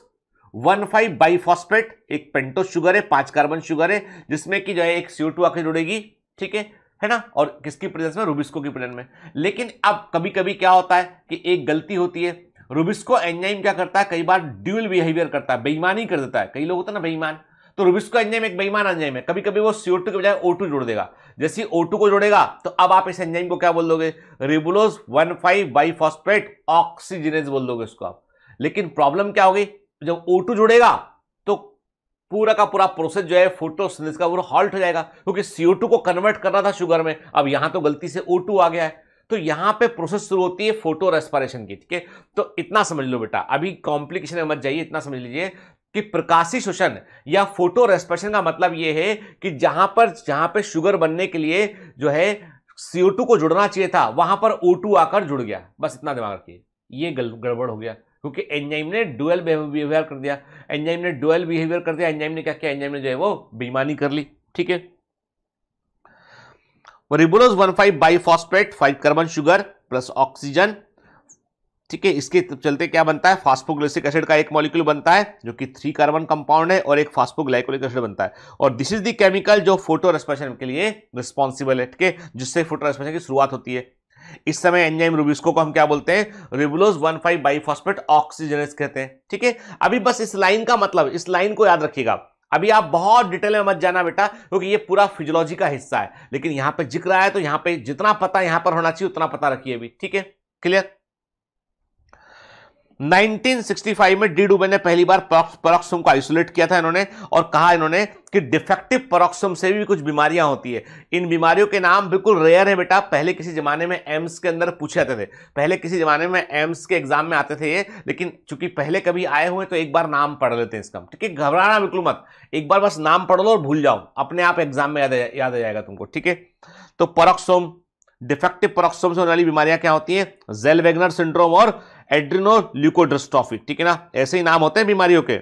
वन फाइव बाईफॉस्फेट एक पेंटो शुगर है पांच कार्बन शुगर है जिसमें कि जो है एक सीओ टू आके जुड़ेगी ठीक है है ना और किसकी प्रेजेंस में रूबिस्को की प्रेजेंस में लेकिन अब कभी कभी क्या होता है कि एक गलती होती है रूबिस्को एंजाइम क्या करता है कई बार ड्यूअल बिहेवियर करता है बेईमानी कर देता है कई लोग होता है ना बेईमान तो रूबिस्को एंजाइम एक बेईमान एंजाइम है कभी कभी वो सीओ टू के बजाय ओ टू जोड़ देगा जैसे ओ टू को जोड़ेगा तो अब आप इस एंजाइम को क्या बोल दोगे ribulose one five bisphosphate oxygenase बोल दोगे उसको आप लेकिन प्रॉब्लम क्या होगी जब ओ जुड़ेगा तो पूरा का पूरा प्रोसेस जो है फोटोसिंथेसिस का पूरा हॉल्ट हो जाएगा क्योंकि सीओ को कन्वर्ट करना था शुगर में अब यहां तो गलती से ओ आ गया है तो यहां पे प्रोसेस शुरू होती है फोटो रेस्पारेशन की ठीक है तो इतना समझ लो बेटा अभी कॉम्प्लिकेशन में मत जाइए इतना समझ लीजिए कि प्रकाशी शोषण या फोटो रेस्पारेशन का मतलब ये है कि जहां पर जहां पर शुगर बनने के लिए जो है सीओ को जुड़ना चाहिए था वहां पर ओ आकर जुड़ गया बस इतना दिमाग रखिए ये गड़बड़ हो गया क्योंकि एंजाइम ने डुअल बिहेवियर कर दिया एंजाइम ने डुअल बिहेवियर कर दिया एंजाइम ने क्या किया एंजाइम ने जो है वो बेईमानी कर ली ठीक है ribulose one five bisphosphate five carbon sugar plus oxygen ठीक है इसके चलते क्या बनता है फास्फोग्लिसिक एसिड का एक मॉलिक्यूल बनता है जो कि थ्री कार्बन कंपाउंड है और एक फास्फोग्लाइकोलिक एसिड बनता है और दिस इज द केमिकल जो फोटो रेस्पिरेशन के लिए रिस्पॉन्सिबल है ठीक है जिससे फोटो रेस्पिरेशन की शुरुआत होती है इस समय एंजाइम रूबिस्को को हम क्या बोलते हैं ribulose one five bisphosphate oxygenase कहते हैं ठीक है अभी बस इस लाइन का मतलब इस लाइन को याद रखिएगा अभी आप बहुत डिटेल में मत जाना बेटा क्योंकि ये पूरा फिजियोलॉजी का हिस्सा है लेकिन यहाँ पे जिक्र आया तो यहाँ पे जितना पता यहाँ पर होना चाहिए उतना पता रखिए अभी ठीक है क्लियर 1965 में डी ने पहली बार परॉक्सम को आइसोलेट किया था इन्होंने और कहा इन्होंने कि डिफेक्टिव परॉक्सम से भी कुछ बीमारियां होती है इन बीमारियों के नाम बिल्कुल रेयर है बेटा पहले किसी जमाने में एम्स के अंदर पूछे जाते थे पहले किसी जमाने में एम्स के एग्जाम में आते थे ये लेकिन चूंकि पहले कभी आए हुए तो एक बार नाम पढ़ लेते हैं इसका ठीक है घबराना बिल्कुल मत एक बार बस नाम पढ़ लो और भूल जाओ अपने आप एग्जाम में याद आ जाएगा तुमको ठीक है तो परोक्सोम डिफेक्टिव परोक्सोम से होने वाली बीमारियां क्या होती हैं जेल वेगनर सिंड्रोम और एड्रिनोल्यूकोड्रोस्ट्रॉफी ठीक है ना ऐसे ही नाम होते हैं बीमारियों के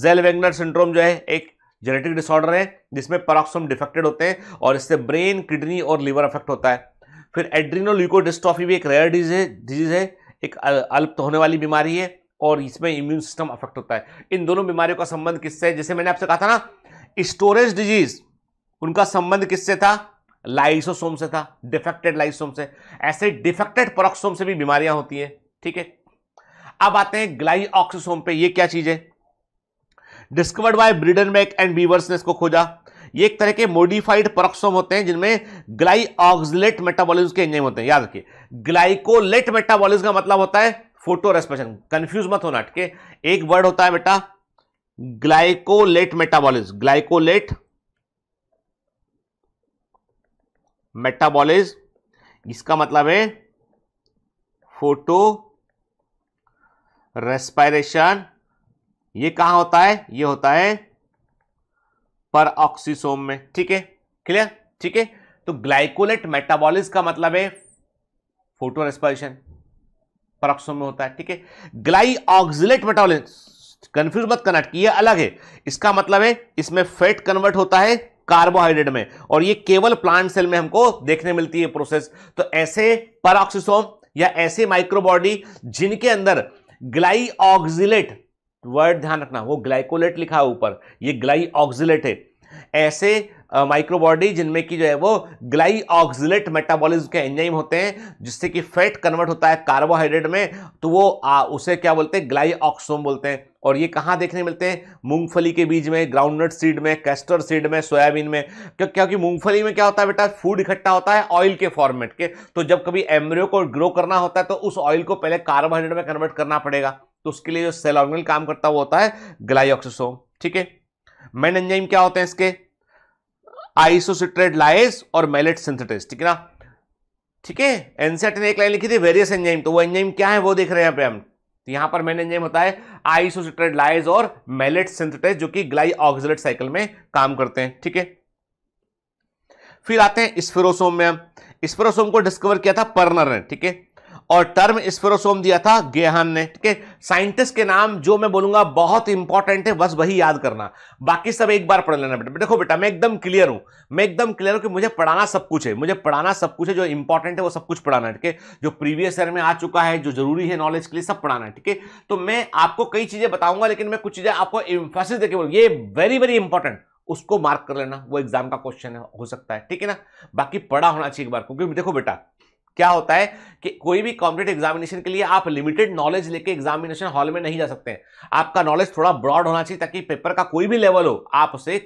जेल वेगनर सिंड्रोम जो है एक जेनेटिक डिसऑर्डर है जिसमें पराक्सोम डिफेक्टेड होते हैं और इससे ब्रेन किडनी और लीवर अफेक्ट होता है फिर एड्रिनोल्यूकोडिस्ट्रॉफी भी एक रेयर डिजीज है डिजीज है एक अल्प होने वाली बीमारी है और इसमें इम्यून सिस्टम अफेक्ट होता है इन दोनों बीमारियों का संबंध किससे है जैसे मैंने आपसे कहा था ना स्टोरेज डिजीज उनका संबंध किससे था लाइसोसोम से था डिफेक्टेड लाइसोम से ऐसे डिफेक्टेड परोक्सोम से भी बीमारियां होती हैं ठीक है अब आते हैं ग्लाई ऑक्सोसोम पे ये क्या चीज है discovered by Breidenbach and Beevers ने इसको खोजा ये एक तरह के मोडिफाइड परोक्सोम होते हैं जिनमें ग्लाई ऑक्सलेट मेटाबोलिज के एंजाइम होते हैं याद रखिए ग्लाइकोलेट मेटाबोलिज का मतलब होता है फोटो रेस्पेशन कंफ्यूज मत होना ठीक है एक वर्ड होता है बेटा ग्लाइकोलेट मेटाबोलिज ग्लाइकोलेट मेटाबोलिज इसका मतलब है फोटो रेस्पायरेशन ये कहां होता है ये होता है पर ऑक्सीसोम में ठीक है क्लियर ठीक है तो ग्लाइकोलेट मेटाबॉलिज का मतलब है फोटो रेस्पायरेशन ऑक्सीसोम में होता है ठीक है ग्लाई ऑक्सिलेट मेटाबॉलिज कंफ्यूज मत करना ये अलग है इसका मतलब है इसमें फैट कन्वर्ट होता है कार्बोहाइड्रेट में और ये केवल प्लांट सेल में हमको देखने मिलती है प्रोसेस तो ऐसे पर या ऐसे माइक्रोबॉडी जिनके अंदर ग्लाई ऑक्जिलेट वर्ड ध्यान रखना वो ग्लाइकोलेट लिखा है ऊपर ये ग्लाई ऑक्जिलेट है ऐसे माइक्रोबॉडी जिनमें कि जो है वो ग्लाई ऑक्सिलेट मेटाबॉलिज्म के एंजाइम होते हैं जिससे कि फैट कन्वर्ट होता है कार्बोहाइड्रेट में तो वो आ, उसे क्या बोलते हैं ग्लाई ऑक्सोम बोलते हैं और ये कहाँ देखने मिलते हैं मूंगफली के बीज में ग्राउंडनट सीड में कैस्टर सीड में सोयाबीन में क्यों क्योंकि मूंगफली में क्या होता है बेटा फूड इकट्ठा होता है ऑयल के फॉर्मेट के तो जब कभी एम्ब्रियो को ग्रो करना होता है तो उस ऑयल को पहले कार्बोहाइड्रेट में कन्वर्ट करना पड़ेगा तो उसके लिए जो सेल ऑर्गेनल काम करता है वो होता है ग्लाइऑक्सिसोम ठीक है मेन एंजाइम क्या होते हैं इसके आइसोसिट्रेट लाइस और मेलेट सिंथेटिस ठीक है ना ठीक है एनसेट ने एक लाइन लिखी थी वेरियस एंजाइम तो वो एंजाइम क्या है वो देख रहे हैं पे हम तो यहां पर मैंने एंजाइम बताया आइसोसिट्रेट लाइज और मेलेट सिंथेटिस जो कि ग्लाई ऑक्सिलेट साइकिल में काम करते हैं ठीक है फिर आते हैं स्फेरोसोम में हम स्फेरोसोम को डिस्कवर किया था पर्नर ने ठीक है और टर्म स्पेरोसोम दिया था गेहन ने ठीक है साइंटिस्ट के नाम जो मैं बोलूंगा बहुत इंपॉर्टेंट है बस वही याद करना बाकी सब एक बार पढ़ लेना बेटा देखो बेटा मैं एकदम क्लियर हूं मैं एकदम क्लियर हूं कि मुझे पढ़ाना सब कुछ है मुझे पढ़ाना सब कुछ है जो इंपॉर्टेंट है वो सब कुछ पढ़ाना है ठीक है जो प्रीवियस ईयर में आ चुका है जो जरूरी है नॉलेज के लिए सब पढ़ाना है ठीक है तो मैं आपको कई चीजें बताऊंगा लेकिन मैं कुछ चीजें आपको इम्फोसिस देकर ये वेरी वेरी इंपॉर्टेंट उसको मार्क कर लेना वो एग्जाम का क्वेश्चन हो सकता है ठीक है ना बाकी पढ़ा होना चाहिए एक बार क्योंकि देखो बेटा क्या होता है कि कोई भी कॉम्पिटेटिव एग्जामिनेशन के लिए आप लिमिटेड नॉलेज लेके एग्जामिनेशन हॉल में नहीं जा सकते हैं आपका नॉलेज थोड़ा ब्रॉड होना चाहिए ताकि पेपर का कोई भी लेवल हो आप उसे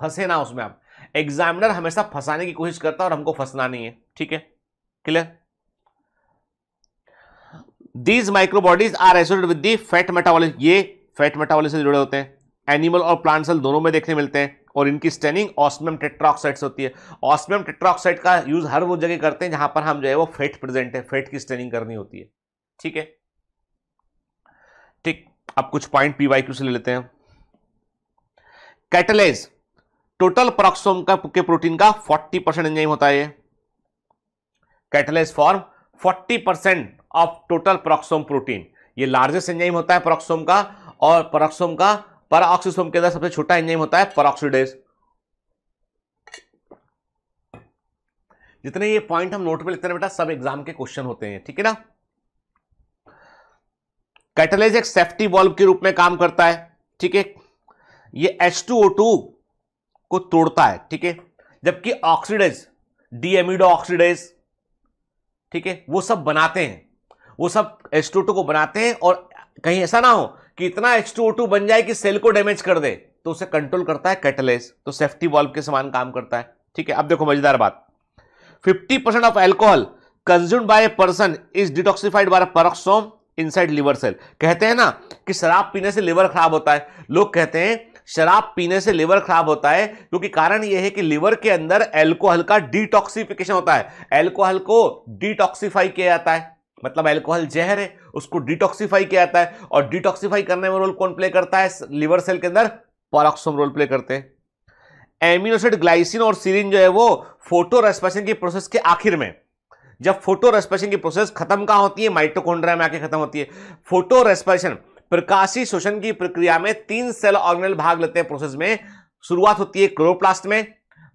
फंसे ना उसमें आप एग्जामिनर हमेशा फंसाने की कोशिश करता है और हमको फंसना नहीं है ठीक है clear these microbodies are associated with the fat metabolism ये फैट मेटाबॉलिज्म से जुड़े होते हैं एनिमल और प्लांट सेल दोनों में देखने मिलते हैं और इनकी स्टेनिंग ऑस्मियम टेट्राक्साइड्स होती है ऑस्मियम टेट्राक्साइड का यूज़ हर वो जगह करते हैं जहां पर हम जो है वो फेट प्रेजेंट है फेट की स्टेनिंग करनी होती है ठीक है ठीक अब कुछ पॉइंट पी वाई क्यू से ले लेते हैं कैटलेज टोटल प्रोक्सोम का के प्रोटीन का 40 परसेंट एंजाइम होता है ये form 40 percent of total peroxisome protein ये लार्जेस्ट एंजाइम होता है प्रोक्सोम का और प्रोक्सोम का पराऑक्सीसोम के अंदर सबसे छोटा एंजाइम होता है पराऑक्सीडेज जितने ये पॉइंट हम नोट में लिखते हैं बेटा सब एग्जाम के क्वेश्चन होते हैं ठीक है ना कैटलेज एक सेफ्टी बॉल्ब के रूप में काम करता है ठीक है ये H2O2 को तोड़ता है ठीक है जबकि ऑक्सीडेज डीएमिडो ऑक्सीडेज ठीक है वो सब बनाते हैं वो सब H2O2 को बनाते हैं और कहीं ऐसा ना हो कितना टू बन जाए कि सेल को डैमेज कर दे तो उसे कंट्रोल करता है कैटलेस तो सेफ्टी वॉल्व के समान काम करता है ठीक है अब देखो मजेदार बात 50% percent of alcohol consumed by a person is detoxified by peroxisome inside liver cell कहते हैं ना कि शराब पीने से लिवर खराब होता है लोग कहते हैं शराब पीने से लिवर खराब होता है क्योंकि कारण यह है कि लिवर के अंदर एल्कोहल का डिटॉक्सिफिकेशन होता है एल्कोहल को डिटॉक्सिफाई किया जाता है मतलब अल्कोहल जहर है उसको डिटॉक्सीफाई किया जाता है और डिटॉक्सीफाई करने में रोल कौन प्ले करता है लिवर सेल के अंदर पॉरक्सोम रोल प्ले करते हैं एमिनोसिड ग्लाइसिन और सीरिन जो है वो फोटो रेस्पेशन की प्रोसेस के आखिर में जब फोटो रेस्पेशन की प्रोसेस खत्म कहाँ होती है माइटोकॉन्ड्रिया में आके खत्म होती है फोटो रेस्पेशन प्रकाशी शोषण की प्रक्रिया में तीन सेल ऑर्गेनल भाग लेते हैं प्रोसेस में शुरुआत होती है क्लोरोप्लास्ट में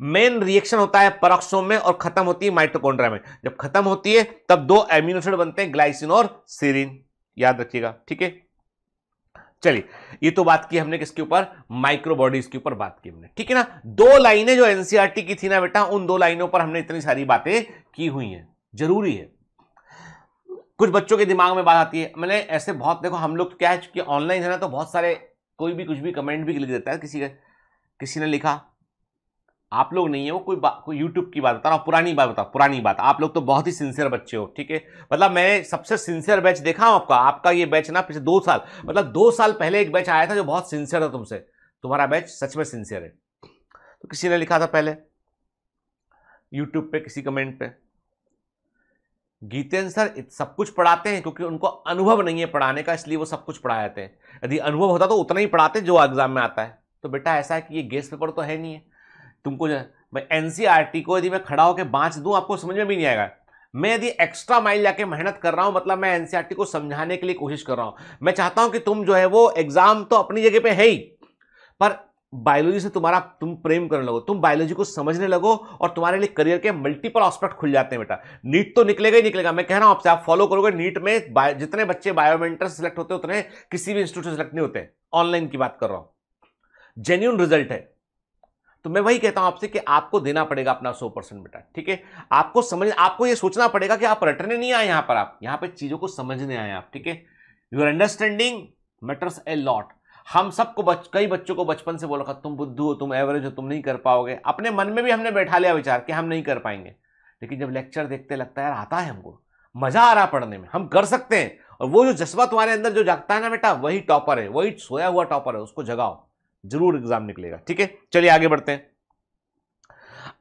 मेन रिएक्शन होता है परक्सोम में और खत्म होती है माइटोकॉन्ड्रिया में जब खत्म होती है तब दो एम्यूनोसाइड बनते हैं ग्लाइसिन और सीरिन याद रखिएगा ठीक है चलिए ये तो बात की हमने किसके ऊपर माइक्रोबॉडीज के ऊपर बात की हमने ठीक है ना दो लाइनें जो एनसीआरटी e की थी ना बेटा उन दो लाइनों पर हमने इतनी सारी बातें की हुई हैं जरूरी है कुछ बच्चों के दिमाग में बात आती है मैंने ऐसे बहुत देखो हम लोग क्या है चूंकि ऑनलाइन है ना तो बहुत सारे कोई भी कुछ भी कमेंट भी लिख देता है किसी का किसी ने लिखा आप लोग नहीं है वो कोई कोई यूट्यूब की बात बता रहा पुरानी बात बता पुरानी बात आप लोग तो बहुत ही सिंसियर बच्चे हो ठीक है मतलब मैंने सबसे सिंसियर बैच देखा हूँ आपका आपका ये बैच ना पिछले दो साल मतलब दो साल पहले एक बैच आया था जो बहुत सिंसियर था तुमसे तुम्हारा बैच सच में सिंसियर है तो किसी ने लिखा था पहले यूट्यूब पे किसी कमेंट पे गीतेन सर सब कुछ पढ़ाते हैं क्योंकि उनको अनुभव नहीं है पढ़ाने का इसलिए वो सब कुछ पढ़ा जाते हैं यदि अनुभव होता तो उतना ही पढ़ाते जो एग्जाम में आता है तो बेटा ऐसा है कि ये गेस्ट पेपर तो है नहीं है तुमको जो भाई एन e को यदि मैं खड़ा होकर बांच दूं आपको समझ में भी नहीं आएगा मैं यदि एक्स्ट्रा माइल जाके मेहनत कर रहा हूं मतलब मैं एन e को समझाने के लिए कोशिश कर रहा हूं मैं चाहता हूं कि तुम जो है वो एग्ज़ाम तो अपनी जगह पे है ही पर बायोलॉजी से तुम्हारा तुम प्रेम करने लगो तुम बायोलॉजी को समझने लगो और तुम्हारे लिए करियर के मल्टीपल ऑस्पेक्ट खुल जाते हैं बेटा नीट तो निकलेगा ही निकलेगा मैं कह रहा हूं आपसे आप फॉलो करोगे नीट में जितने बच्चे बायोमेंटर सेलेक्ट होते हैं उतने किसी भी इंस्टीट्यूट से नहीं होते ऑनलाइन की बात कर रहा हूं जेन्यून रिजल्ट है तो मैं वही कहता हूं आपसे कि आपको देना पड़ेगा अपना सौ परसेंट बेटा ठीक है आपको समझ आपको ये सोचना पड़ेगा कि आप रटने नहीं आए यहाँ पर आप यहाँ पर चीज़ों को समझने आए आप ठीक है your understanding matters a lot हम सबको बच कई बच्चों को बचपन से बोला तुम बुद्धू हो तुम एवरेज हो तुम नहीं कर पाओगे अपने मन में भी हमने बैठा लिया विचार कि हम नहीं कर पाएंगे लेकिन जब लेक्चर देखते लगता है यार आता है हमको मज़ा आ रहा पढ़ने में हम कर सकते हैं और वो जो जज्बा तुम्हारे अंदर जो जागता है ना बेटा वही टॉपर है वही सोया हुआ टॉपर है उसको जगाओ जरूर एग्जाम निकलेगा ठीक है चलिए आगे बढ़ते हैं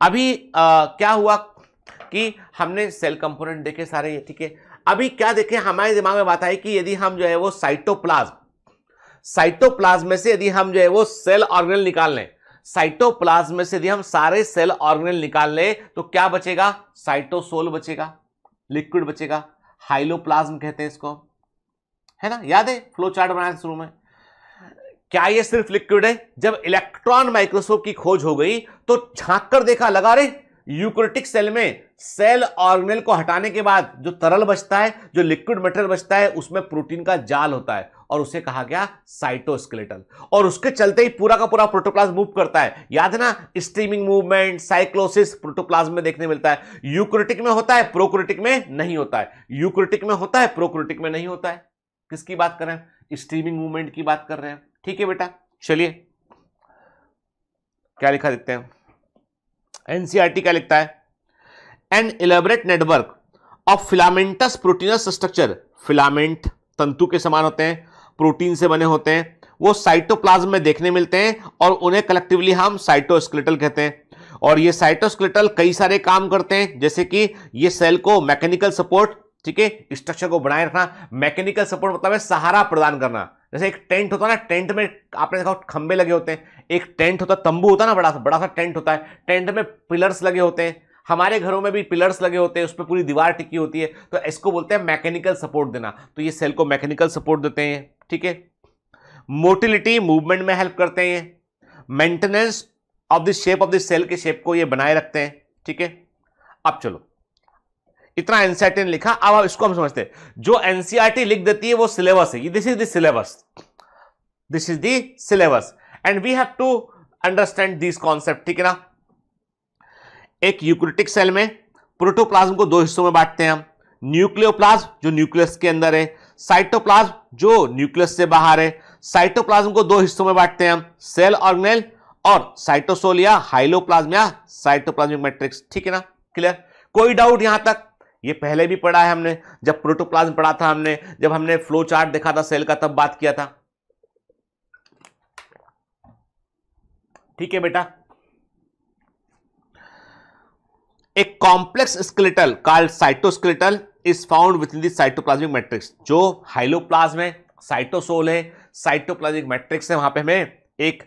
अभी आ, क्या हुआ कि हमने सेल कंपोनेंट देखे सारे ये ठीक है अभी क्या देखे हमारे दिमाग में बात आई कि यदि हम जो है वो साइटोप्लाज्म साइटोप्लाज्म में से यदि हम जो है वो सेल ऑर्गेनल निकाल लें साइटोप्लाज्म में से यदि हम सारे सेल ऑर्गेनल निकाल लें तो क्या बचेगा साइटोसोल बचेगा लिक्विड बचेगा हाइलोप्लाज्म कहते हैं इसको है ना याद है फ्लो चार्ट बनाया शुरू में क्या ये सिर्फ लिक्विड है जब इलेक्ट्रॉन माइक्रोस्कोप की खोज हो गई तो झांक कर देखा लगा रे यूक्रेटिक सेल में सेल ऑर्गेनेल को हटाने के बाद जो तरल बचता है जो लिक्विड मटेरियल बचता है उसमें प्रोटीन का जाल होता है और उसे कहा गया साइटोस्केलेटल और उसके चलते ही पूरा का पूरा प्रोटोप्लाज्म मूव करता है याद है ना स्ट्रीमिंग मूवमेंट साइक्लोसिस प्रोटोप्लाज्म में देखने मिलता है यूक्रोटिक में होता है प्रोक्रोटिक में नहीं होता है यूक्रोटिक में होता है प्रोक्रोटिक में नहीं होता है किसकी बात कर रहे हैं स्ट्रीमिंग मूवमेंट की बात कर रहे हैं ठीक है बेटा चलिए क्या लिखा देते हैं एनसीआरटी e क्या लिखता है an elaborate network of filamentous proteinous structure filament तंतु के समान होते हैं प्रोटीन से बने होते हैं वो साइटोप्लाज्म में देखने मिलते हैं और उन्हें कलेक्टिवली हम साइटोस्केलेटल कहते हैं और ये साइटोस्केलेटल कई सारे काम करते हैं जैसे कि ये सेल को मैकेनिकल सपोर्ट ठीक है स्ट्रक्चर को बनाए रखना मैकेनिकल सपोर्ट मतलब है सहारा प्रदान करना जैसे एक टेंट होता है ना टेंट में आपने देखा खंबे लगे होते हैं एक टेंट होता है तंबू होता है ना बड़ा सा बड़ा सा टेंट होता है टेंट में पिलर्स लगे होते हैं हमारे घरों में भी पिलर्स लगे होते हैं उस पर पूरी दीवार टिकी होती है तो इसको बोलते हैं मैकेनिकल सपोर्ट देना तो ये सेल को मैकेनिकल सपोर्ट देते हैं ठीक है मोटिलिटी मूवमेंट में हेल्प करते हैं maintenance of the shape of the cell के शेप को ये बनाए रखते हैं ठीक है अब चलो इतना एनसीआरटी ने लिखा अब आप इसको हम समझते हैं जो एनसीआरटी e लिख देती है वो सिलेबस है this is the syllabus this is the syllabus and we have to understand this concept ठीक है ना एक यूक्रिटिक सेल में प्रोटोप्लाज्म को दो हिस्सों में बांटते हैं हम न्यूक्लियोप्लाज्म जो न्यूक्लियस के अंदर है साइटोप्लाज्म जो न्यूक्लियस से बाहर है साइटोप्लाज्म को दो हिस्सों में बांटते हैं हम सेल ऑर्गेनेल और साइटोसोल या हाइलोप्लाज्म या साइटोप्लाज्मिक मैट्रिक्स ठीक है ना क्लियर कोई डाउट यहां तक ये पहले भी पढ़ा है हमने जब प्रोटोप्लाज्म पढ़ा था हमने जब हमने फ्लो चार्ट देखा था सेल का तब बात किया था ठीक है बेटा a complex skeletal card cytoskeletal is found within cytoplasmic matrix जो हाइलोप्लाज्म है साइटोसोल है साइटोप्लाज्मिक मैट्रिक्स है वहां पे हमें एक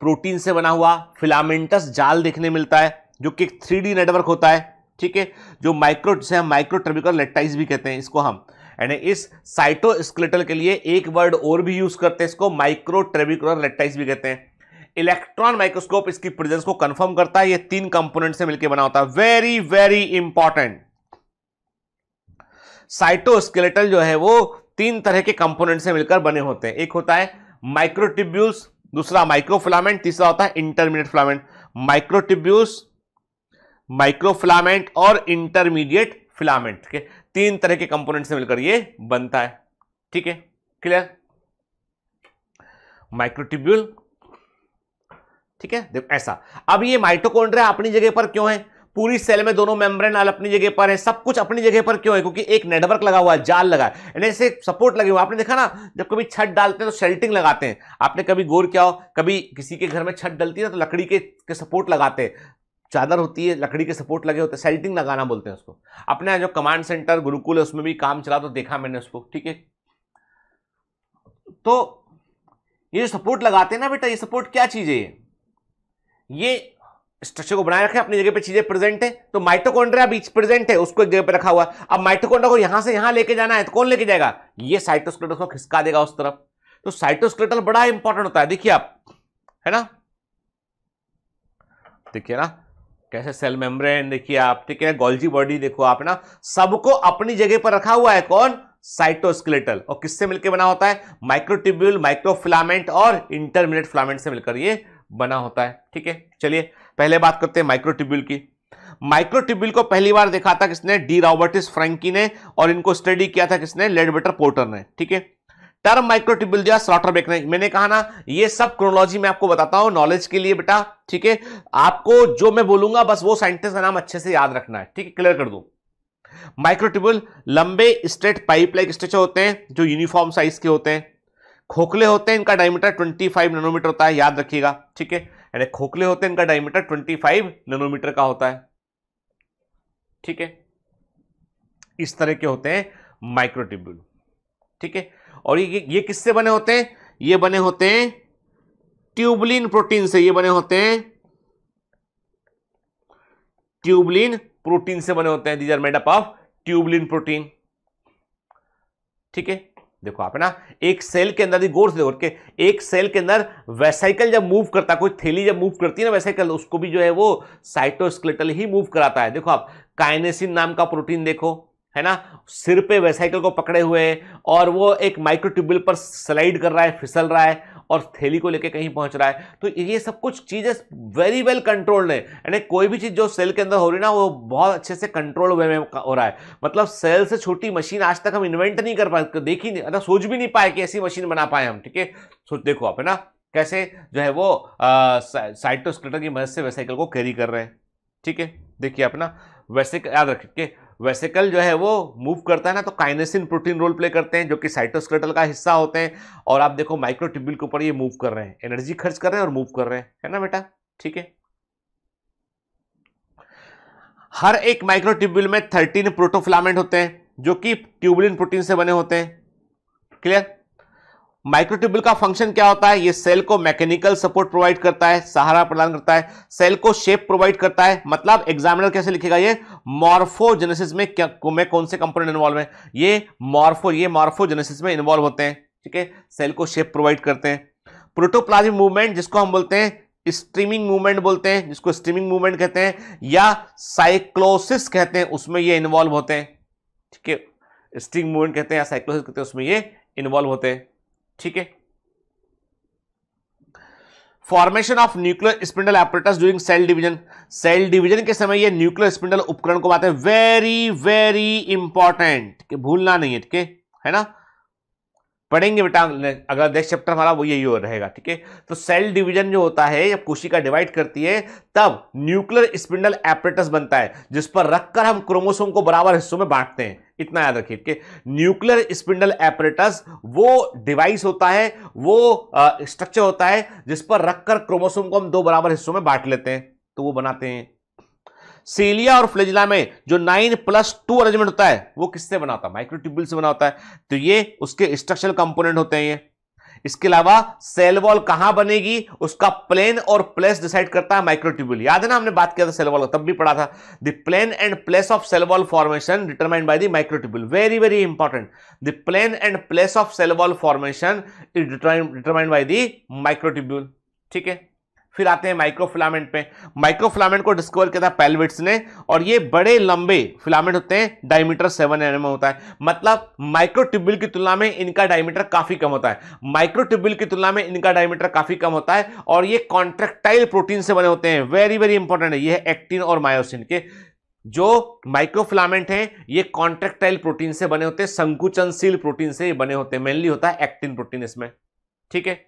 प्रोटीन से बना हुआ फिलामेंटस जाल देखने मिलता है जो कि एक थ्री नेटवर्क होता है ठीक है जो माइक्रो जिसे हम माइक्रो ट्रबिकुलर लेक्टाइज भी कहते हैं इसको हम यानी इस साइटोस्केलेटल के लिए एक वर्ड और भी यूज करते हैं इसको माइक्रो ट्रेबिकुलर लेक्टाइज भी कहते हैं इलेक्ट्रॉन माइक्रोस्कोप इसकी प्रेजेंस को कंफर्म करता है ये तीन कंपोनेंट से मिलकर बना होता है वेरी वेरी इंपॉर्टेंट साइटोस्केलेटल जो है वो तीन तरह के कंपोनेंट से मिलकर बने होते हैं एक होता है माइक्रोटिब्यूल्स दूसरा माइक्रोफिलामेंट तीसरा होता है इंटरमीडिएट फिलामेंट माइक्रोटिब्यूल्स माइक्रोफिलामेंट और इंटरमीडिएट फिलामेंट के तीन तरह के कंपोनेंट से मिलकर ये बनता है ठीक है क्लियर माइक्रोटिब्यूल ठीक है देखो ऐसा अब ये माइटोकॉन्ड्रिया अपनी जगह पर क्यों है पूरी सेल में दोनों मेम्ब्रेन अपनी जगह पर है सब कुछ अपनी जगह पर क्यों है क्योंकि एक नेटवर्क लगा हुआ है जाल लगा है यानी ऐसे सपोर्ट लगे हुए आपने देखा ना जब कभी छत डालते हैं तो शेल्टिंग लगाते हैं आपने कभी गौर किया हो कभी किसी के घर में छत डलती है ना तो लकड़ी के, के सपोर्ट लगाते हैं चादर होती है लकड़ी के सपोर्ट लगे होते हैं सेल्टिंग लगाना बोलते हैं उसको अपने जो कमांड सेंटर गुरुकुल है उसमें भी काम चला तो देखा मैंने उसको ठीक है तो ये सपोर्ट लगाते हैं ना बेटा ये सपोर्ट क्या चीज़ है ये स्ट्रक्चर को बनाए रखे अपनी जगह पे चीजें प्रेजेंट है तो माइटोकॉन्ड्रिया बीच प्रेजेंट है उसको एक जगह पे रखा हुआ अब माइटोकॉन्ड्रिया को यहां से यहां लेके जाना है तो कौन लेके जाएगा ये साइटोस्केलेटल को खिसका देगा उस तरफ तो साइटोस्केलेटल बड़ा इंपॉर्टेंट होता है देखिए आप है ना देखिए ना कैसे सेल मेम्ब्रेन देखिए आप ठीक है गोल्जी बॉडी देखो आप ना सबको अपनी जगह पर रखा हुआ है कौन साइटोस्केलेटल और किससे मिलकर बना होता है माइक्रोटिब्यूल फिलामेंट और इंटरमीडिएट फिलामेंट से मिलकर ये बना होता है ठीक है चलिए पहले बात करते हैं माइक्रोटिब्यूल की माइक्रोटिब्यूल को पहली बार देखा था किसने डी रॉबर्टिस फ्रेंकी ने और इनको स्टडी किया था किसने लेडबेटर पोर्टर ने ठीक है टर्म माइक्रोटिब्यूल दिया स्लॉटर बेक नहीं मैंने कहा ना ये सब क्रोनोलॉजी मैं आपको बताता हूं नॉलेज के लिए बेटा ठीक है आपको जो मैं बोलूंगा बस वो साइंटिस्ट का नाम अच्छे से याद रखना है ठीक है क्लियर कर दू माइक्रोटिब्यूल लंबे स्ट्रेट पाइप लाइक स्ट्रेचर होते हैं जो यूनिफॉर्म साइज के होते हैं खोखले होते हैं इनका डायमीटर 25 नैनोमीटर होता है याद रखिएगा ठीक है यानी खोखले होते हैं इनका डायमीटर 25 नैनोमीटर का होता है ठीक है इस तरह के होते हैं माइक्रोटिब्यूल ठीक है और ये ये किससे बने होते हैं ये बने होते हैं ट्यूबलिन प्रोटीन से ये बने होते हैं ट्यूबलिन प्रोटीन से बने होते हैं these are made up of tubulin protein ठीक है देखो आप ना एक सेल के अंदर गौर से देखो एक सेल के अंदर वैसाइकल जब मूव करता कोई थैली जब मूव करती है ना वैसाइकल उसको भी जो है वो साइटोस्केलेटल ही मूव कराता है देखो आप काइनेसिन नाम का प्रोटीन देखो है ना सिर पे वेसाइकल को पकड़े हुए और वो एक माइक्रो ट्यूबवेल पर स्लाइड कर रहा है फिसल रहा है और थैली को लेके कहीं पहुंच रहा है तो ये सब कुछ चीज़ें वेरी वेल कंट्रोल्ड है यानी कोई भी चीज़ जो सेल के अंदर हो रही ना वो बहुत अच्छे से कंट्रोल वे में हो रहा है मतलब सेल से छोटी मशीन आज तक हम इन्वेंट नहीं कर पाए देखी नहीं मतलब सोच भी नहीं पाए कि ऐसी मशीन बना पाए हम ठीक है सोच देखो आप है ना कैसे जो है वो साइटोस्केलेटन की मदद से वेसाइकल को कैरी कर रहे हैं ठीक है देखिए अपना वैसे याद रखिए वेसिकल जो है वो मूव करता है ना तो काइनेसिन प्रोटीन रोल प्ले करते हैं जो कि साइटोस्केलेटल का हिस्सा होते हैं और आप देखो माइक्रोट्यूब्यूल के ऊपर ये मूव कर रहे हैं एनर्जी खर्च कर रहे हैं और मूव कर रहे हैं है ना बेटा ठीक है हर एक माइक्रोट्यूब्यूल में थर्टीन प्रोटोफिलामेंट होते हैं जो कि ट्यूबुलिन प्रोटीन से बने होते हैं क्लियर माइक्रोट्यूबल का फंक्शन क्या होता है ये सेल को मैकेनिकल सपोर्ट प्रोवाइड करता है सहारा प्रदान करता है सेल को शेप प्रोवाइड करता है मतलब एग्जामिनर कैसे लिखेगा ये मॉर्फोजेनेसिस में क्या में कौन से कंपोनेंट इन्वॉल्व है ये मॉर्फो ये मॉर्फोजेनेसिस में इन्वॉल्व होते हैं ठीक है सेल को शेप प्रोवाइड करते हैं प्रोटोप्लाज्मिक मूवमेंट जिसको हम बोलते हैं स्ट्रीमिंग मूवमेंट बोलते हैं जिसको स्ट्रीमिंग मूवमेंट कहते हैं या साइक्लोसिस कहते हैं उसमें ये इन्वॉल्व होते हैं ठीक है स्ट्रीम मूवमेंट कहते हैं या साइक्लोसिस कहते हैं उसमें ये इन्वॉल्व होते हैं ठीक है formation of nuclear spindle apparatus during cell division cell division के समय ये न्यूक्लियर स्पिंडल उपकरण को बात है वेरी वेरी इंपॉर्टेंट कि भूलना नहीं है ठीक है है ना पढ़ेंगे बेटा अगर नेक्स्ट चैप्टर हमारा वो यही रहेगा ठीक है तो सेल डिवीजन जो होता है जब कोशिका डिवाइड करती है तब न्यूक्लियर स्पिंडल एपरेटस बनता है जिस पर रखकर हम क्रोमोसोम को बराबर हिस्सों में बांटते हैं इतना याद रखिए कि न्यूक्लियर स्पिंडल एपरेटस वो डिवाइस होता है वो स्ट्रक्चर होता है जिस पर रखकर क्रोमोसोम को हम दो बराबर हिस्सों में बांट लेते हैं तो वो बनाते हैं सेलिया और फ्लेजिला में जो नाइन प्लस टू अरेंजमेंट होता है वो किससे बनाता है माइक्रोट्यूबल से बना होता है तो ये उसके स्ट्रक्चरल कंपोनेंट होते हैं ये इसके अलावा सेल वॉल कहां बनेगी उसका प्लेन और प्लेस डिसाइड करता है माइक्रोट्यूबुल याद है ना हमने बात किया था सेल वॉल तब भी पढ़ा था the plane and place of cell wall formation determined by the microtubule very very important the plane and place of cell wall formation is determined by the microtubule ठीक है फिर आते हैं माइक्रोफिलामेंट पे माइक्रोफिलामेंट को डिस्कवर किया था पेलविट्स ने और ये बड़े लंबे फिलामेंट होते हैं डायमीटर सेवन एन एम होता है मतलब माइक्रोट्यूबुल की तुलना में इनका डायमीटर काफ़ी कम होता है माइक्रोट्यूबुल की तुलना में इनका डायमीटर काफ़ी कम होता है और ये कॉन्ट्रेक्टाइल प्रोटीन से बने होते हैं वेरी वेरी इंपॉर्टेंट है ये है एक्टिन और मायोसिन के जो माइक्रोफिलामेंट है ये कॉन्ट्रेक्टाइल प्रोटीन से बने होते हैं संकुचनशील प्रोटीन से बने होते हैं मेनली होता है एक्टिन प्रोटीन इसमें ठीक है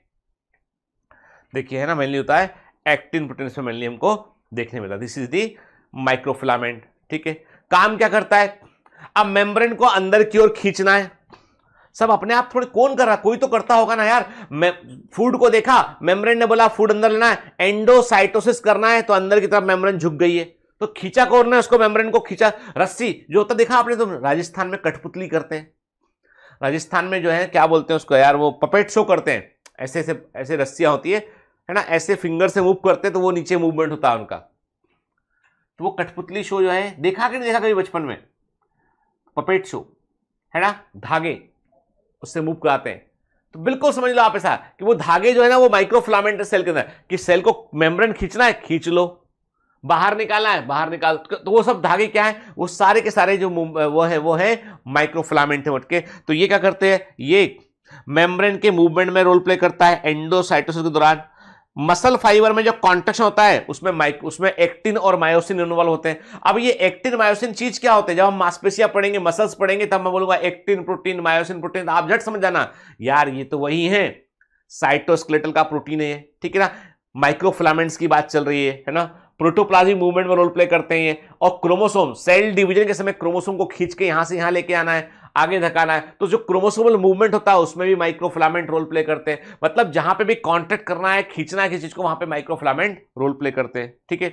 देखिए है ना मेनली होता है एक्टिन प्रोटीन्स में मेनली हमको देखने मिलता है दिस इज दी माइक्रोफिलामेंट ठीक है काम क्या करता है अब मेम्ब्रेन को अंदर की ओर खींचना है सब अपने आप थोड़े कौन कर रहा कोई तो करता होगा ना यार फूड को देखा मेम्ब्रेन ने बोला फूड अंदर लेना है एंडोसाइटोसिस करना है तो अंदर की तरफ मेम्ब्रेन झुक गई है तो खींचा कौन है उसको मेम्ब्रेन को खींचा रस्सी जो होता देखा आपने तो राजस्थान में कठपुतली करते हैं राजस्थान में जो है क्या बोलते हैं उसको यार वो पपेट शो करते हैं ऐसे ऐसे ऐसे रस्सियां होती है है ना ऐसे फिंगर से मूव करते तो वो नीचे मूवमेंट होता है उनका तो वो कठपुतली शो जो है देखा कि नहीं देखा कभी बचपन में पपेट शो है ना धागे उससे मूव कराते हैं तो बिल्कुल समझ लो आप ऐसा कि वो धागे जो है ना वो माइक्रोफ्लामेंट सेल के अंदर कि सेल को मेम्ब्रेन खींचना है खींच लो बाहर निकालना है बाहर निकाल तो वो सब धागे क्या है वो सारे के सारे जो वो है वो है माइक्रोफ्लामेंट है के तो ये क्या करते हैं ये मेम्ब्रेन के मूवमेंट में रोल प्ले करता है एंडोसाइटोसिस के दौरान मसल फाइबर में जो कॉन्ट्रेक्शन होता है उसमें माइक उसमें एक्टिन और मायोसिन इन्वॉल्व होते हैं अब ये एक्टिन मायोसिन चीज क्या होते हैं जब हम मांसपेशियां पढ़ेंगे मसल्स पढ़ेंगे तब मैं बोलूंगा एक्टिन प्रोटीन मायोसिन प्रोटीन आप झट समझ जाना यार ये तो वही है साइटोस्केलेटल का प्रोटीन है ठीक है ना माइक्रोफिलामेंट्स की बात चल रही है है ना प्रोटोप्लाज्मिक मूवमेंट में रोल प्ले करते हैं और क्रोमोसोम सेल डिवीजन के समय क्रोमोसोम को खींच के यहां से यहां लेके आना है आगे धकाना है तो जो क्रोमोसोमल मूवमेंट होता है उसमें भी माइक्रोफ्लामेंट रोल प्ले करते हैं मतलब जहां पे भी कॉन्टेक्ट करना है खींचना है किसी चीज को वहां पे माइक्रोफ्लामेंट रोल प्ले करते हैं ठीक है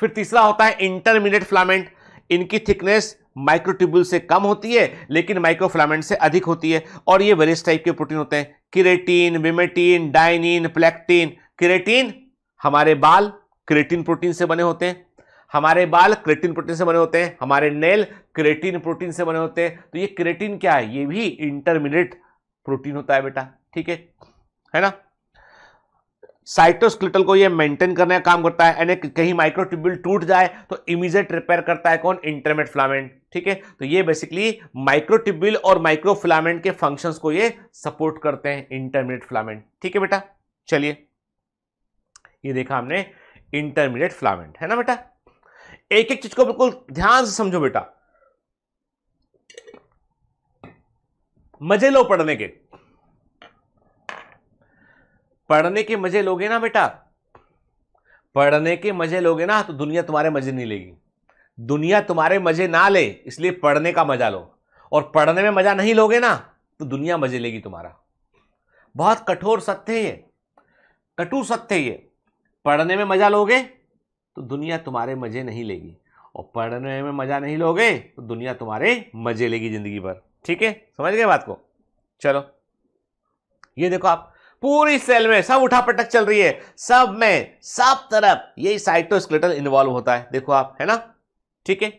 फिर तीसरा होता है इंटरमीडिएट फ्लामेंट इनकी थिकनेस माइक्रोट्यूबुल से कम होती है लेकिन माइक्रोफ्लामेंट से अधिक होती है और ये वेरियस टाइप के प्रोटीन होते हैं किरेटीन विमेटीन डाइनिन प्लेक्टीन किरेटीन हमारे बाल क्रेटिन प्रोटीन से बने होते हैं हमारे बाल क्रेटिन प्रोटीन से बने होते हैं हमारे नेल क्रेटिन प्रोटीन से बने होते हैं तो ये क्रेटिन क्या है ये भी इंटरमीडिएट प्रोटीन होता है बेटा ठीक है है ना साइटोस्क्लिटल को ये मेंटेन करने का काम करता है यानी कहीं माइक्रोट्यूब्यूल टूट जाए तो इमीजिएट रिपेयर करता है कौन इंटरमेट फ्लामेंट ठीक है तो ये बेसिकली माइक्रोट्यूब्यूल और माइक्रोफ्लामेंट के फंक्शंस को ये सपोर्ट करते हैं इंटरमीडिएट फ्लामेंट ठीक है बेटा चलिए ये देखा हमने इंटरमीडिएट फ्लामेंट है ना बेटा एक एक चीज को बिल्कुल ध्यान से समझो बेटा मजे लो पढ़ने के पढ़ने के मजे लोगे ना बेटा पढ़ने के मजे लोगे ना तो दुनिया तुम्हारे मजे नहीं लेगी दुनिया तुम्हारे मजे ना ले इसलिए पढ़ने का मजा लो और पढ़ने में मजा नहीं लोगे ना तो दुनिया मजे लेगी तुम्हारा बहुत कठोर सत्य है ये कटु सत्य है ये पढ़ने में मजा लोगे तो दुनिया तुम्हारे मजे नहीं लेगी और पढ़ने में मजा नहीं लोगे तो दुनिया तुम्हारे मजे लेगी जिंदगी भर ठीक है समझ गए बात को चलो ये देखो आप पूरी सेल में सब उठा पटक चल रही है सब में सब तरफ यही साइटोस्केलेटल इन्वॉल्व होता है देखो आप है ना ठीक है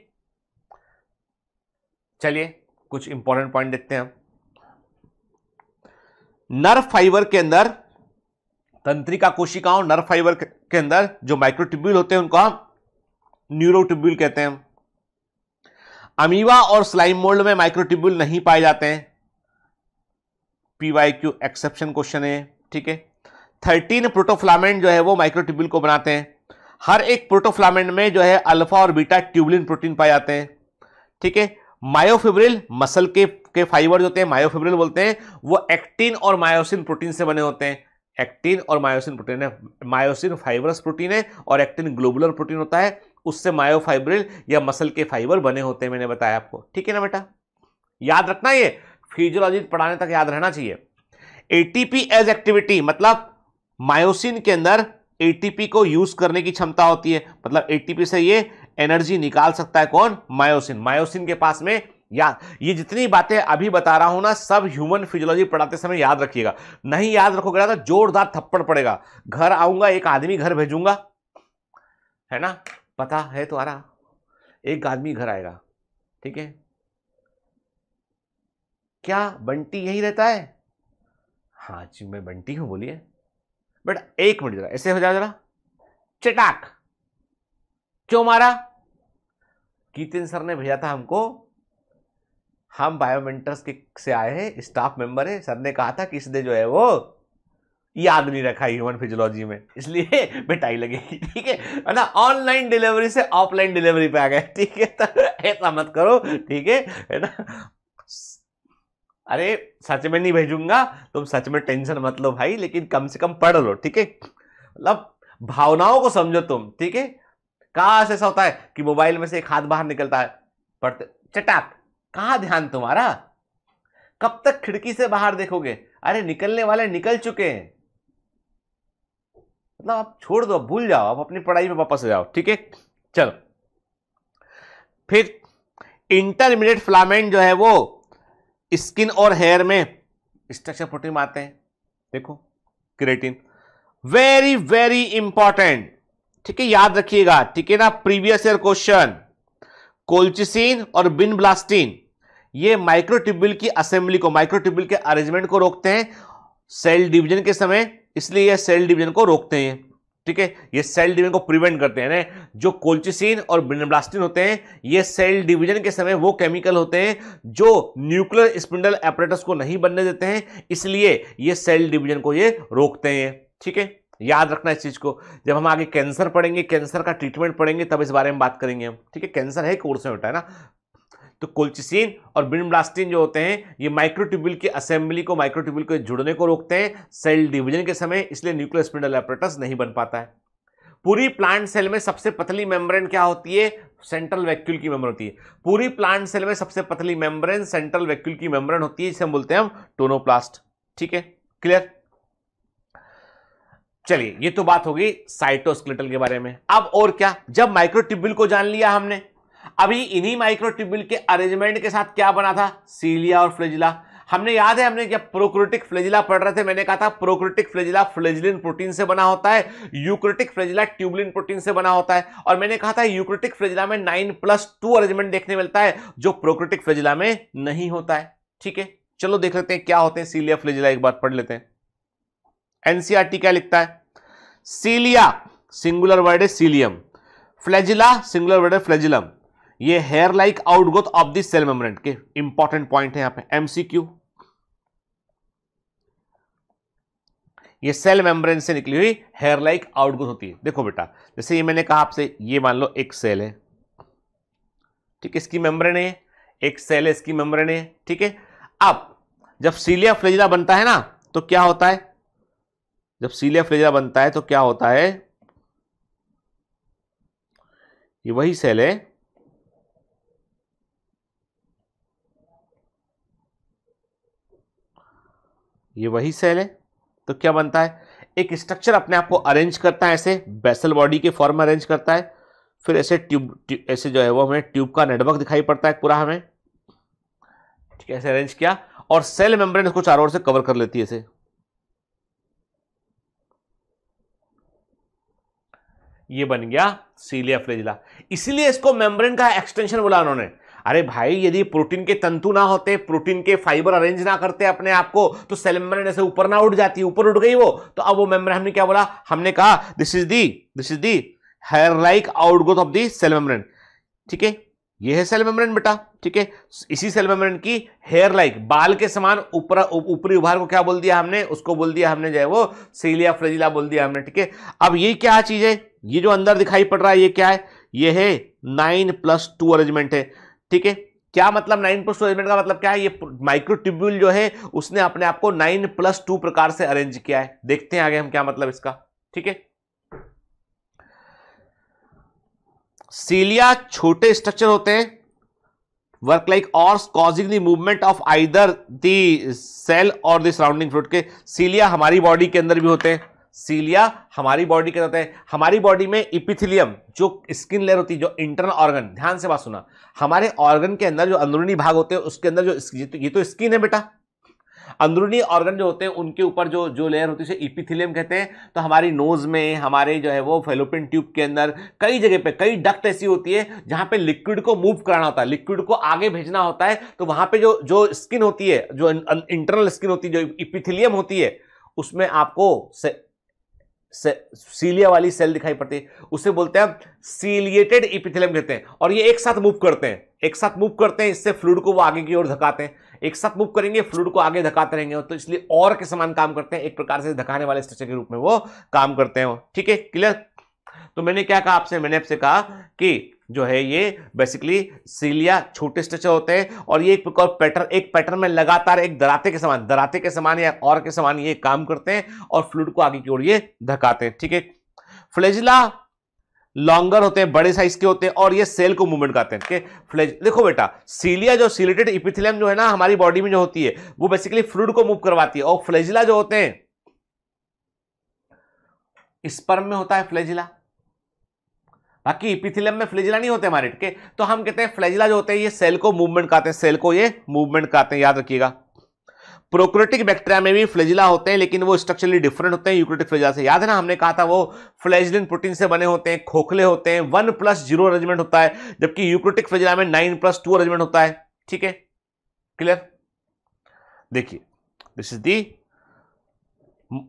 चलिए कुछ इंपॉर्टेंट पॉइंट देखते हैं हम नर्व फाइबर के अंदर तंत्रिका कोशिकाओं नर्व फाइबर के अंदर जो माइक्रोट्यूब्यूल होते हैं उनको हम न्यूरोट्यूब्यूल कहते हैं अमीवा और स्लाइम मोल्ड में माइक्रोट्यूब्यूल नहीं पाए जाते हैं पीवाई क्यू एक्सेप्शन क्वेश्चन है ठीक है थर्टीन प्रोटोफ्लामेंट जो है वो माइक्रोटिब्यूल को बनाते हैं हर एक प्रोटोफ्लामेंट में जो है अल्फा और बीटा ट्यूबलिन प्रोटीन पाए जाते हैं ठीक है मायोफिब्रिल मसल के के फाइबर होते हैं मायोफिब्रिल बोलते हैं वो एक्टिन और मायोसिन प्रोटीन से बने होते हैं एक्टिन और मायोसिन प्रोटीन है मायोसिन फाइबरस प्रोटीन है और एक्टिन ग्लोबुलर प्रोटीन होता है उससे मायोफाइब्रिल या मसल के फाइबर बने होते हैं मैंने बताया आपको ठीक है ना बेटा याद रखना ये फिजियोलॉजी पढ़ाने तक याद रहना चाहिए एटीपी एज एक्टिविटी मतलब मायोसिन के अंदर एटीपी को यूज करने की क्षमता होती है मतलब एटीपी से ये एनर्जी निकाल सकता है कौन मायोसिन मायोसिन के पास में याद ये जितनी बातें अभी बता रहा हूं ना सब ह्यूमन फिजियोलॉजी पढ़ाते समय याद रखिएगा नहीं याद रखोगे ना तो जोरदार थप्पड़ पड़ेगा घर आऊंगा एक आदमी घर भेजूंगा है ना पता है तो एक आदमी घर आएगा ठीक है क्या बंटी यही रहता है हाँ जी मैं बंटी हूं बोलिए बट एक मिनट जरा ऐसे हो जाओ जरा चटाक क्यों मारा कीतिन सर ने भेजा था हमको हम बायोमेंटर्स के से आए हैं स्टाफ मेंबर है सर ने कहा था कि इसने जो है वो याद नहीं रखा ह्यूमन फिजियोलॉजी में इसलिए मिठाई लगेगी ठीक है है ना ऑनलाइन डिलीवरी से ऑफलाइन डिलीवरी पे आ गए ठीक है तो ऐसा मत करो ठीक है है ना अरे सच में नहीं भेजूंगा तुम सच में टेंशन मत लो भाई लेकिन कम से कम पढ़ लो ठीक है मतलब भावनाओं को समझो तुम ठीक है कहा ऐसा होता है कि मोबाइल में से एक हाथ बाहर निकलता है पढ़ते चटाक कहाँ ध्यान तुम्हारा कब तक खिड़की से बाहर देखोगे अरे निकलने वाले निकल चुके हैं मतलब आप छोड़ दो भूल जाओ आप अपनी पढ़ाई में वापस जाओ ठीक है चलो फिर इंटरमीडिएट फ्लामेंट जो है वो स्किन और हेयर में स्ट्रक्चर प्रोटीन आते हैं देखो क्रेटिन वेरी वेरी इंपॉर्टेंट ठीक है याद रखिएगा ठीक है ना प्रीवियस ईयर क्वेश्चन कोल्चिसिन और बिन ब्लास्टिन ये माइक्रोट्यूबुल की असेंबली को माइक्रोट्यूबुल के अरेंजमेंट को रोकते हैं सेल डिवीजन के समय इसलिए यह सेल डिवीजन को रोकते हैं ठीक है ये सेल डिवीजन को प्रिवेंट करते हैं जो कोल्चिसिन और ब्लास्टिन होते हैं ये सेल डिवीजन के समय वो केमिकल होते हैं जो न्यूक्लियर स्पिंडल एपरेटस को नहीं बनने देते हैं इसलिए ये सेल डिवीजन को ये रोकते हैं ठीक है याद रखना इस चीज़ को जब हम आगे कैंसर पढ़ेंगे कैंसर का ट्रीटमेंट पढ़ेंगे तब इस बारे में बात करेंगे हम ठीक है कैंसर है कोर्स में होता है ना तो कोल्चिसिन और ब्रिनब्लास्टिन जो होते हैं ये माइक्रोट्यूबुल की असेंबली को माइक्रोट्यूबुल के जुड़ने को रोकते हैं सेल डिवीजन के समय इसलिए न्यूक्लियर स्पिंडल एपरेटस नहीं बन पाता है पूरी प्लांट सेल में सबसे पतली मेम्ब्रेन क्या होती है सेंट्रल वैक्यूल की मेम्ब्रेन होती है पूरी प्लांट सेल में सबसे पतली मेम्ब्रेन सेंट्रल वैक्यूल की मेम्ब्रेन होती है जिसे हम बोलते हैं हम टोनोप्लास्ट ठीक है क्लियर चलिए ये तो बात होगी साइटोस्केलेटल के बारे में अब और क्या जब माइक्रोट्यूबुल को जान लिया हमने अभी इन्हीं माइक्रोट्यूबुल के अरेंजमेंट के साथ क्या बना था सीलिया और फ्लेजिला हमने याद है हमने जब प्रोक्रोटिक फ्लेजिला पढ़ रहे थे मैंने कहा था प्रोक्रोटिक फ्लेजिला फ्लेजिलिन प्रोटीन से बना होता है यूक्रोटिक फ्लेजिला ट्यूबलिन प्रोटीन से बना होता है और मैंने कहा था यूक्रोटिक फ्लेजिला में नाइन प्लस टू अरेंजमेंट देखने मिलता है जो प्रोक्रोटिक फ्लेजिला में नहीं होता है ठीक है चलो देख लेते हैं क्या होते हैं सीलिया फ्लेजिला एक बार पढ़ लेते हैं एनसीआरटी e क्या लिखता है सीलिया सिंगुलर वर्ड है सीलियम फ्लेजिला सिंगुलर वर्ड है फ्लेजिलम ये hair like outgrowth of this cell membrane के इंपॉर्टेंट पॉइंट है यहां पे एमसीक्यू ये सेल मेम्ब्रेन से निकली हुई हेयर लाइक आउटग्रोथ होती है देखो बेटा जैसे ये मैंने कहा आपसे ये मान लो एक सेल है ठीक है इसकी मेम्ब्रेन है एक सेल है इसकी मेम्ब्रेन है ठीक है अब जब सीलिया फ्लेजिला बनता है ना तो क्या होता है जब सीलिया फ्लेजिला बनता है तो क्या होता है ये वही सेल है ये वही सेल है तो क्या बनता है एक स्ट्रक्चर अपने आप को अरेंज करता है ऐसे बेसल बॉडी के फॉर्म में अरेंज करता है फिर ऐसे ट्यूब, ऐसे जो है वो हमें ट्यूब का नेटवर्क दिखाई पड़ता है पूरा हमें ठीक है ऐसे अरेंज किया और सेल मेम्ब्रेन इसको चारों ओर से कवर कर लेती है ऐसे ये बन गया सीलिया फ्लेजिला इसीलिए इसको मेम्ब्रेन का एक्सटेंशन बोला उन्होंने अरे भाई यदि प्रोटीन के तंतु ना होते प्रोटीन के फाइबर अरेंज ना करते अपने आप को तो सेल मेम्ब्रेन ऐसे ऊपर ना उठ जाती ऊपर उठ गई वो तो अब वो मेम्ब्रेन हमने क्या बोला हमने कहा this is the this is the hair like outgrowth of the cell membrane ठीक है ये है सेल मेम्ब्रेन बेटा ठीक है इसी सेल मेम्ब्रेन की हेयर लाइक बाल के समान ऊपर ऊपरी उभार को क्या बोल दिया हमने उसको बोल दिया हमने जो है वो सीलिया फ्रेजिला बोल दिया हमने ठीक है अब ये क्या चीज है ये जो अंदर दिखाई पड़ रहा है ये क्या है ये है नाइन प्लस टू अरेंजमेंट है ठीक है क्या मतलब नाइन प्लस टू अरेंजमेंट का मतलब क्या है ये माइक्रो ट्यूब्यूल जो है उसने अपने आप को नाइन प्लस टू प्रकार से अरेंज किया है देखते हैं आगे हम क्या मतलब इसका ठीक है सीलिया छोटे स्ट्रक्चर होते हैं वर्क लाइक और causing the movement of either the cell और द सराउंडिंग फ्लूड के सीलिया हमारी बॉडी के अंदर भी होते हैं सीलिया हमारी बॉडी के रहते हैं हमारी बॉडी में इपिथिलियम जो स्किन लेयर होती है जो इंटरनल ऑर्गन ध्यान से बात सुना हमारे ऑर्गन के अंदर जो अंदरूनी भाग होते हैं उसके अंदर जो तो, ये तो स्किन है बेटा अंदरूनी ऑर्गन जो होते हैं उनके ऊपर जो जो लेयर होती है इपिथिलियम कहते हैं तो हमारी नोज में हमारे जो है वो फेलोपिन ट्यूब के अंदर कई जगह पे कई डक्ट ऐसी होती है जहां पे लिक्विड को मूव कराना होता है लिक्विड को आगे भेजना होता है तो वहां पे जो जो स्किन होती है जो इंटरनल स्किन होती है जो इपिथिलियम होती है उसमें आपको सीलिया वाली सेल दिखाई पड़ती है उसे बोलते हैं सीलिएटेड इपिथिलियम कहते हैं और ये एक साथ मूव करते हैं एक साथ मूव करते हैं इससे फ्लूड को वो आगे की ओर धकाते हैं एक साथ मूव करेंगे फ्लूड को आगे धकाते रहेंगे तो इसलिए और के समान काम करते हैं एक प्रकार से धकाने वाले स्ट्रक्चर के रूप में वो काम करते हैं ठीक है क्लियर तो मैंने क्या कहा आपसे मैंने आपसे कहा कि जो है ये बेसिकली सीलिया छोटे स्ट्रक्चर होते हैं और ये एक पैटर्न एक पैटर्न में लगातार एक दराते के समान दराते के समान या और के समान ये काम करते हैं और फ्लूड को आगे की ओर ये धकाते हैं ठीक है फ्लेजिला लॉन्गर होते हैं बड़े साइज के होते हैं और ये सेल को मूवमेंट करते हैं फ्लेज देखो बेटा सीलिया जो सिलेटेड इपिथिलियम जो है ना हमारी बॉडी में जो होती है वो बेसिकली फ्लूड को मूव करवाती है और फ्लेजिला जो होते हैं स्पर्म में होता है फ्लेजिला बाकी इपिथिलियम में फ्लेजिला नहीं होते हमारे ठीक है तो हम कहते हैं फ्लेजिला जो होते हैं ये सेल को मूवमेंट कहते हैं सेल को ये मूवमेंट कहते हैं याद रखिएगा प्रोक्रेटिक बैक्टीरिया में भी फ्लेजिला होते हैं लेकिन वो स्ट्रक्चरली डिफरेंट होते हैं यूक्रेटिक फ्लेजिला से याद है ना हमने कहा था वो फ्लेजिलिन प्रोटीन से बने होते हैं खोखले होते हैं वन प्लस जीरो अरेंजमेंट होता है जबकि यूक्रेटिक फ्लेजिला में नाइन प्लस टू अरेंजमेंट होता है ठीक है क्लियर देखिए this is the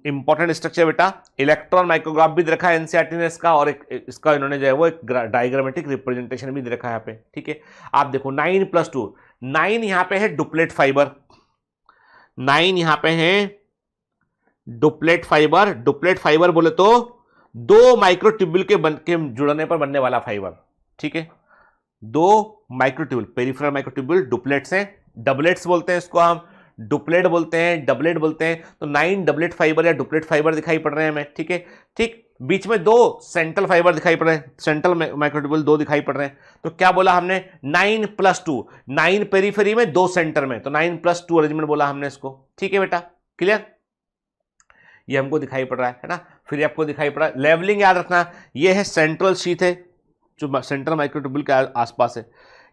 important structure बेटा इलेक्ट्रॉन माइक्रोग्राफ भी रखा है एनसीआरटी ने e इसका और एक इसका इन्होंने जो है वो एक डायग्रामेटिक रिप्रेजेंटेशन भी रखा है यहाँ पे ठीक है आप देखो नाइन प्लस टू नाइन यहाँ पे है डुप्लेट फाइबर नाइन यहाँ पे है डुप्लेट फाइबर डुप्लेट फाइबर बोले तो दो माइक्रोट्यूबुल के बन के जुड़ने पर बनने वाला फाइबर ठीक है दो माइक्रोट्यूबुल पेरिफेरल माइक्रोट्यूबुल डुप्लेट्स हैं डबलेट्स बोलते हैं इसको हम डुप्लेट बोलते हैं डबलेट बोलते हैं तो नाइन डबलेट फाइबर या डुप्लेट फाइबर दिखाई पड़ रहे हैं हमें ठीक है ठीक बीच में दो सेंट्रल फाइबर दिखाई पड़ रहे हैं सेंट्रल माइक्रोट्यूबल दो दिखाई पड़ रहे हैं तो क्या बोला हमने nine plus two nine periphery में दो सेंटर में तो नाइन प्लस टू अरेंजमेंट बोला हमने इसको ठीक है बेटा क्लियर ये हमको दिखाई पड़ रहा है है ना फिर आपको दिखाई पड़ रहा है लेवलिंग याद रखना ये है सेंट्रल शीत है जो सेंट्रल माइक्रोट्यूबल के आसपास है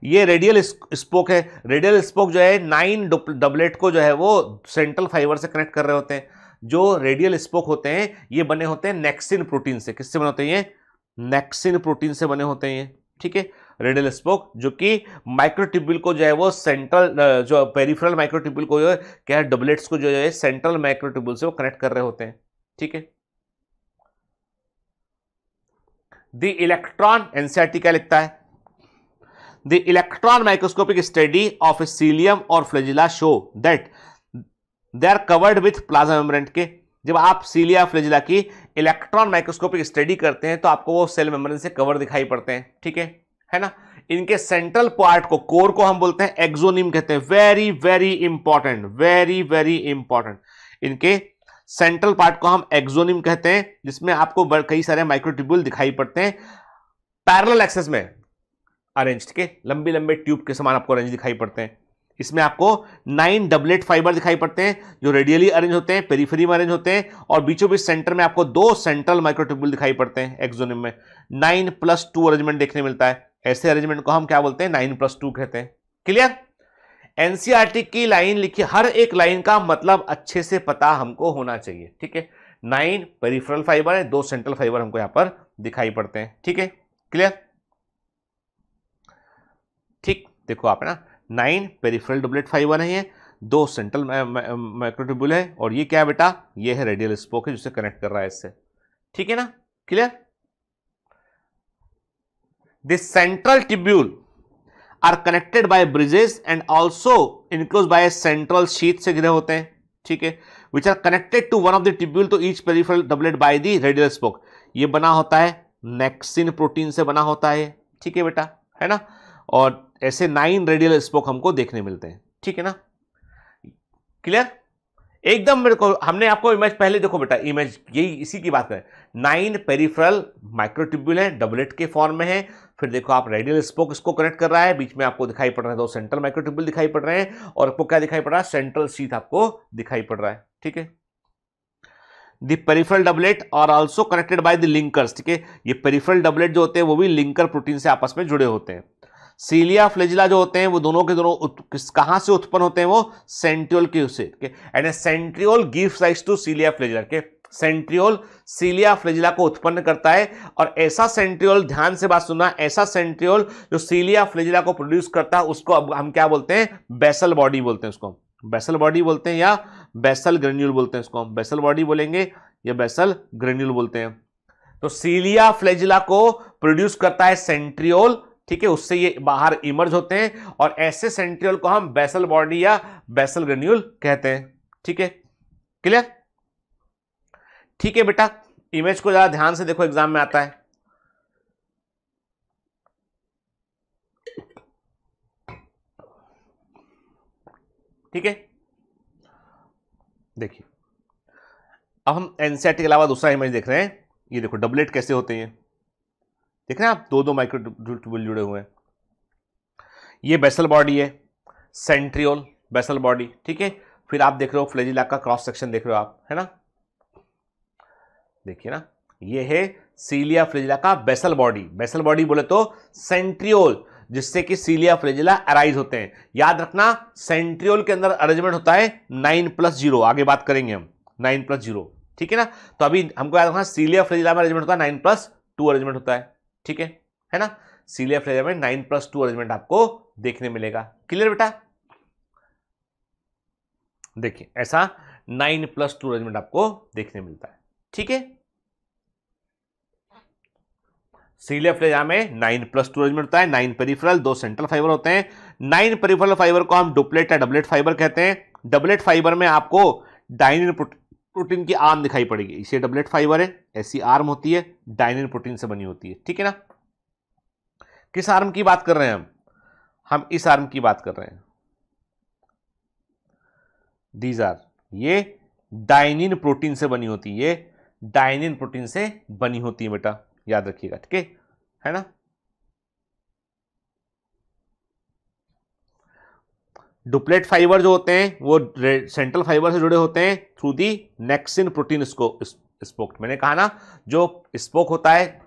ये रेडियल स्पोक है रेडियल स्पोक जो है नाइन डबलेट को जो है वो सेंट्रल फाइबर से कनेक्ट कर रहे होते हैं जो रेडियल स्पोक होते हैं ये बने होते हैं नेक्सिन प्रोटीन से किससे बने होते हैं ये नेक्सिन प्रोटीन से बने होते हैं ये ठीक है रेडियल स्पोक जो कि माइक्रोटिब्यूल को जो है वो सेंट्रल जो पेरीफ्रल माइक्रोटिब्यूल को जो है क्या है डबलेट्स को जो है सेंट्रल माइक्रोटिब्यूल से वो कनेक्ट कर रहे होते हैं ठीक है द इलेक्ट्रॉन एनसीआरटी क्या लिखता है the electron microscopic study of cilium और flagella show that they are covered with plasma membrane के जब आप सीलिया फ्लेजिला की इलेक्ट्रॉन माइक्रोस्कोपिक स्टडी करते हैं तो आपको वो सेल मेम्ब्रेन से कवर दिखाई पड़ते हैं ठीक है है ना इनके सेंट्रल पार्ट को कोर को हम बोलते हैं एक्जोनिम कहते हैं very very important very very important इनके सेंट्रल पार्ट को हम एक्जोनिम कहते हैं जिसमें आपको कई सारे माइक्रोट्यूब्यूल दिखाई पड़ते हैं पैरल एक्सेस में अरेंज ठीक है लंबे लंबे ट्यूब के समान आपको अरेंज दिखाई पड़ते हैं इसमें आपको नाइन डबलेट फाइबर दिखाई पड़ते हैं जो रेडियली अरेंज होते हैं पेरीफेरी में अरेंज होते हैं और बीचों बीच सेंटर में आपको दो सेंट्रल माइक्रोट्यूबुल दिखाई पड़ते हैं एक्जोनिम में नाइन प्लस टू अरेंजमेंट देखने मिलता है ऐसे अरेंजमेंट को हम क्या बोलते हैं नाइन प्लस टू कहते हैं क्लियर एनसीआरटी e की लाइन लिखी हर एक लाइन का मतलब अच्छे से पता हमको होना चाहिए ठीक है नाइन पेरीफरल फाइबर है दो सेंट्रल फाइबर हमको यहाँ पर दिखाई पड़ते हैं ठीक है क्लियर देखो आप है ना नाइन पेरीफ्रल डुबलेट फाइबर है ये दो सेंट्रल माइक्रोट्यूबुल है और ये क्या बेटा ये है रेडियल स्पोक है जिसे कनेक्ट कर रहा है इससे ठीक है ना clear the central tubule are connected by bridges and also enclose by central sheath से घिरे होते हैं ठीक है which are connected to one of the tubule to each peripheral doublet by the radial spoke ये बना होता है नेक्सिन प्रोटीन से बना होता है ठीक है बेटा है ना और ऐसे नाइन रेडियल स्पोक हमको देखने मिलते हैं ठीक है ना क्लियर एकदम मेरे को हमने आपको इमेज पहले देखो बेटा इमेज यही इसी की बात करें नाइन पेरीफ्रल माइक्रोट्यूब्यूल है डबलेट के फॉर्म में है फिर देखो आप रेडियल स्पोक इसको कनेक्ट कर रहा है बीच में आपको दिखाई पड़ रहा है तो सेंट्रल माइक्रोट्यूब्यूल दिखाई पड़ रहे हैं और आपको क्या दिखाई पड़ रहा है सेंट्रल सीथ आपको दिखाई पड़ रहा है ठीक है द पेरिफेरल डबलेट और also connected by the linkers ठीक है ये पेरिफेरल डबलेट जो होते हैं वो भी लिंकर प्रोटीन से आपस में जुड़े होते हैं सीलिया फ्लेजिला जो होते हैं वो दोनों के दोनों कहां से उत्पन्न होते हैं वो सेंट्रियोल के उसे and centriole give size to cilia flagella के सेंट्रियोल सीलिया फ्लेजिला को उत्पन्न करता है और ऐसा सेंट्रियोल ध्यान से बात सुनना ऐसा सेंट्रियोल जो सीलिया फ्लेजिला को प्रोड्यूस करता है उसको अब हम क्या बोलते हैं बेसल बॉडी बोलते हैं उसको बेसल बॉडी बोलते हैं या बेसल ग्रेन्यूल बोलते हैं उसको हम बेसल बॉडी बोलेंगे या बेसल ग्रेन्यूल बोलते हैं तो सीलिया फ्लेजिला को प्रोड्यूस करता है सेंट्रियोल ठीक है उससे ये बाहर इमर्ज होते हैं और ऐसे सेंट्रियल को हम बेसल बॉडी या बेसल ग्रेन्यूल कहते हैं ठीक है क्लियर ठीक है बेटा इमेज को जरा ध्यान से देखो एग्जाम में आता है ठीक है देखिए अब हम एनसीआर के अलावा दूसरा इमेज देख रहे हैं ये देखो डबलेट कैसे होते हैं देख रहे हैं आप दो दो माइक्रो ट्यूबल जुड़े हुए हैं ये बेसल बॉडी है सेंट्रियोल बेसल बॉडी ठीक है फिर आप देख रहे हो फ्लेजिला का क्रॉस सेक्शन देख रहे हो आप है ना देखिए ना ये है सीलिया फ्लेजिला का बेसल बॉडी बेसल बॉडी बोले तो सेंट्रियोल जिससे कि सीलिया फ्लेजिला अराइज होते हैं याद रखना सेंट्रियोल के अंदर अरेंजमेंट होता है नाइन प्लस जीरो आगे बात करेंगे हम नाइन प्लस जीरो ठीक है ना तो अभी हमको याद रखना सीलिया फ्लेजिला में अरेंजमेंट होता है नाइन प्लस टू अरेंजमेंट होता है ठीक है है ना सीलियर फ्लेजर में नाइन प्लस टू अरेंजमेंट आपको देखने मिलेगा क्लियर बेटा देखिए ऐसा नाइन प्लस टू अरेंजमेंट आपको देखने मिलता है ठीक है सीलिया फ्लेजा में नाइन प्लस टू अरेंजमेंट होता है नाइन पेरीफरल दो सेंट्रल फाइबर होते हैं नाइन पेरिफेरल फाइबर को हम डुप्लेट या डबलेट फाइबर कहते हैं डबलेट फाइबर में आपको डाइन प्रोटीन की आर्म दिखाई पड़ेगी इसे डबलेट फाइबर है ऐसी आर्म होती है डायनिन प्रोटीन से बनी होती है ठीक है ना किस आर्म की बात कर रहे हैं हम हम इस आर्म की बात कर रहे हैं दीज आर ये डायनिन प्रोटीन से बनी होती है ये डायनिन प्रोटीन से बनी होती है बेटा याद रखिएगा ठीक है ना डुप्लेट फाइबर जो होते हैं वो सेंट्रल फाइबर से जुड़े होते हैं थ्रू दी नेक्सिन प्रोटीन इसको स्पोक मैंने कहा ना जो स्पोक होता है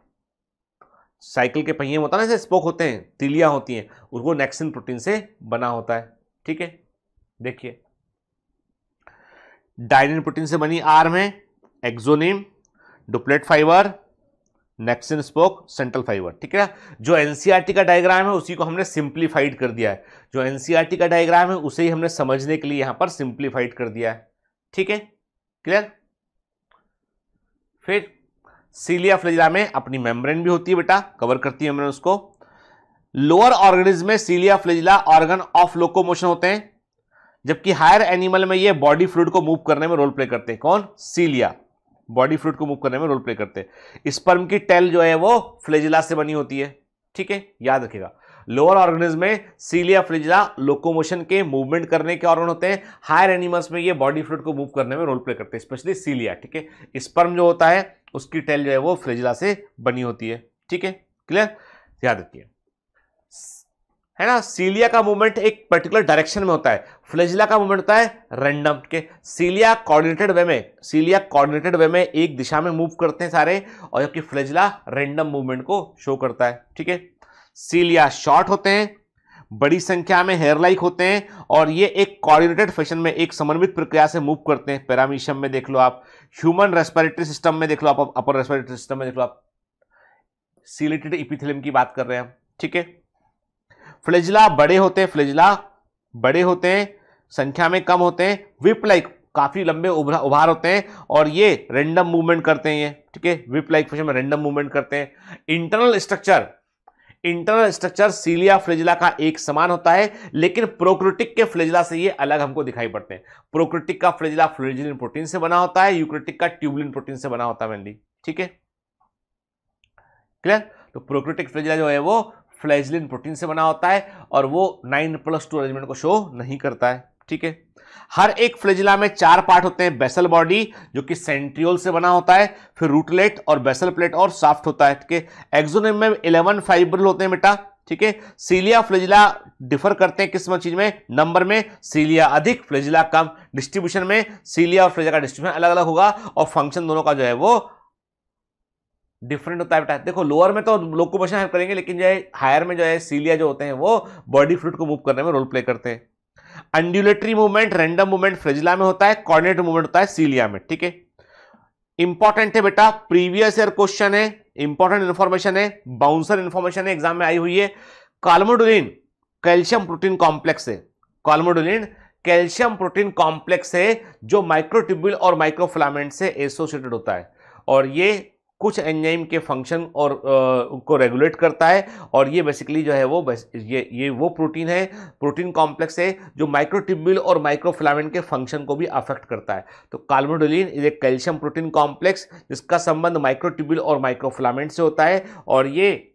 साइकिल के पहिए होता है ना स्पोक होते हैं तिलिया होती हैं उनको नेक्सिन प्रोटीन से बना होता है ठीक है देखिए डायनिन प्रोटीन से बनी आर्म है axoneme duplet fiber nexin spoke central fiber ठीक है जो एनसीईआरटी e का डायग्राम है उसी को हमने सिंप्लीफाइड कर दिया है जो एनसीईआरटी e का डायग्राम है उसे ही हमने समझने के लिए यहां पर सिंप्लीफाइड कर दिया है ठीक है क्लियर फिर सीलिया फ्लैजिला में अपनी मेम्ब्रेन भी होती है बेटा कवर करती है उसको लोअर ऑर्गेनिज्म में cilia flagella organ of locomotion होते हैं जबकि हायर एनिमल में ये बॉडी फ्लूड को मूव करने में रोल प्ले करते हैं कौन सीलिया बॉडी फ्लूड को मूव करने में रोल प्ले करते हैं स्पर्म की टेल जो है वो फ्लेजिला से बनी होती है ठीक है याद रखेगा लोअर ऑर्गेनिज्म में सीलिया फ्लिजिला लोकोमोशन के मूवमेंट करने के ऑर्गन होते हैं हायर एनिमल्स में ये बॉडी फ्लूड को मूव करने में रोल प्ले करते हैं स्पेशली सीलिया ठीक है स्पर्म जो होता है उसकी टेल जो है वो फ्लेजिला से बनी होती है ठीक है क्लियर याद रखिए है ना सीलिया का मूवमेंट एक पर्टिकुलर डायरेक्शन में होता है फ्लेजिला का मूवमेंट होता है रैंडम के सीलिया कोऑर्डिनेटेड वे में सीलिया कोऑर्डिनेटेड वे में एक दिशा में मूव करते हैं सारे और जबकि फ्लेजिला रैंडम मूवमेंट को शो करता है ठीक है सीलिया शॉर्ट होते हैं बड़ी संख्या में हेयर लाइक होते हैं और ये एक कोऑर्डिनेटेड फैशन में एक समन्वित प्रक्रिया से मूव करते हैं पैरामीशियम में देख लो आप ह्यूमन रेस्पिरेटरी सिस्टम में देख लो आप अपर रेस्पिरेटरी सिस्टम में देख लो आप सीलेटेड इपिथिलियम की बात कर रहे हैं ठीक है फ्लैजला बड़े होते हैं फ्लैजला बड़े होते हैं संख्या में कम होते हैं विप लाइक काफ़ी लंबे उभार होते हैं और ये रेंडम मूवमेंट करते हैं ये ठीक है विप लाइक फिश में रेंडम मूवमेंट करते हैं internal structure internal structure cilia flagella का एक समान होता है लेकिन प्रोक्रोटिक के फ्लेजिला से ये अलग हमको दिखाई पड़ते हैं प्रोक्रोटिक का फ्लेजिला फ्लोजिलिन प्रोटीन से बना होता है यूक्रोटिक का ट्यूबलिन प्रोटीन से बना होता है मेनली ठीक है क्लियर तो प्रोक्रोटिक फ्लेजिला जो है वो फ्लैजलिन प्रोटीन से बना होता है और वो नाइन प्लस टू अरेंजमेंट को शो नहीं करता है ठीक है हर एक फ्लेजिला में चार पार्ट होते हैं बेसल बॉडी जो कि सेंट्रियोल से बना होता है फिर रूटलेट और बेसल प्लेट और सॉफ्ट होता है ठीक है एक्जोनिम में इलेवन फाइब्रिल होते हैं बेटा ठीक है सीलिया फ्लेजिला डिफर करते हैं किस चीज में नंबर में सीलिया अधिक फ्लेजिला कम डिस्ट्रीब्यूशन में सीलिया और फ्लेजिला का डिस्ट्रीब्यूशन अलग अलग होगा और फंक्शन दोनों का जो है वो डिफरेंट होता है बेटा देखो लोअर में तो लोग को हेल्प करेंगे लेकिन जो है हायर में जो है सीलिया जो होते हैं वो बॉडी फ्लूड को मूव करने में रोल प्ले करते हैं undulatory movement random movement flagella में होता है कॉर्डिनेट मूवमेंट होता है सीलिया में ठीक है इंपॉर्टेंट है बेटा प्रीवियस ईयर क्वेश्चन है इंपॉर्टेंट इन्फॉर्मेशन है बाउंसर इन्फॉर्मेशन है एग्जाम में आई हुई है कॉलमोडोलिन कैल्शियम प्रोटीन कॉम्प्लेक्स है कॉलमोडोलिन कैल्शियम प्रोटीन कॉम्प्लेक्स है जो माइक्रोट्यूब्यूल और माइक्रोफिलामेंट से एसोसिएटेड होता है और ये कुछ एंजाइम के फंक्शन और को रेगुलेट करता है और ये बेसिकली जो है वो ये ये वो प्रोटीन है प्रोटीन कॉम्प्लेक्स है जो माइक्रोटिब्यूल और माइक्रोफ्लामेंट के फंक्शन को भी अफेक्ट करता है तो calmodulin is a calcium protein complex जिसका संबंध माइक्रोटिब्यूल और माइक्रोफ्लामेंट से होता है और ये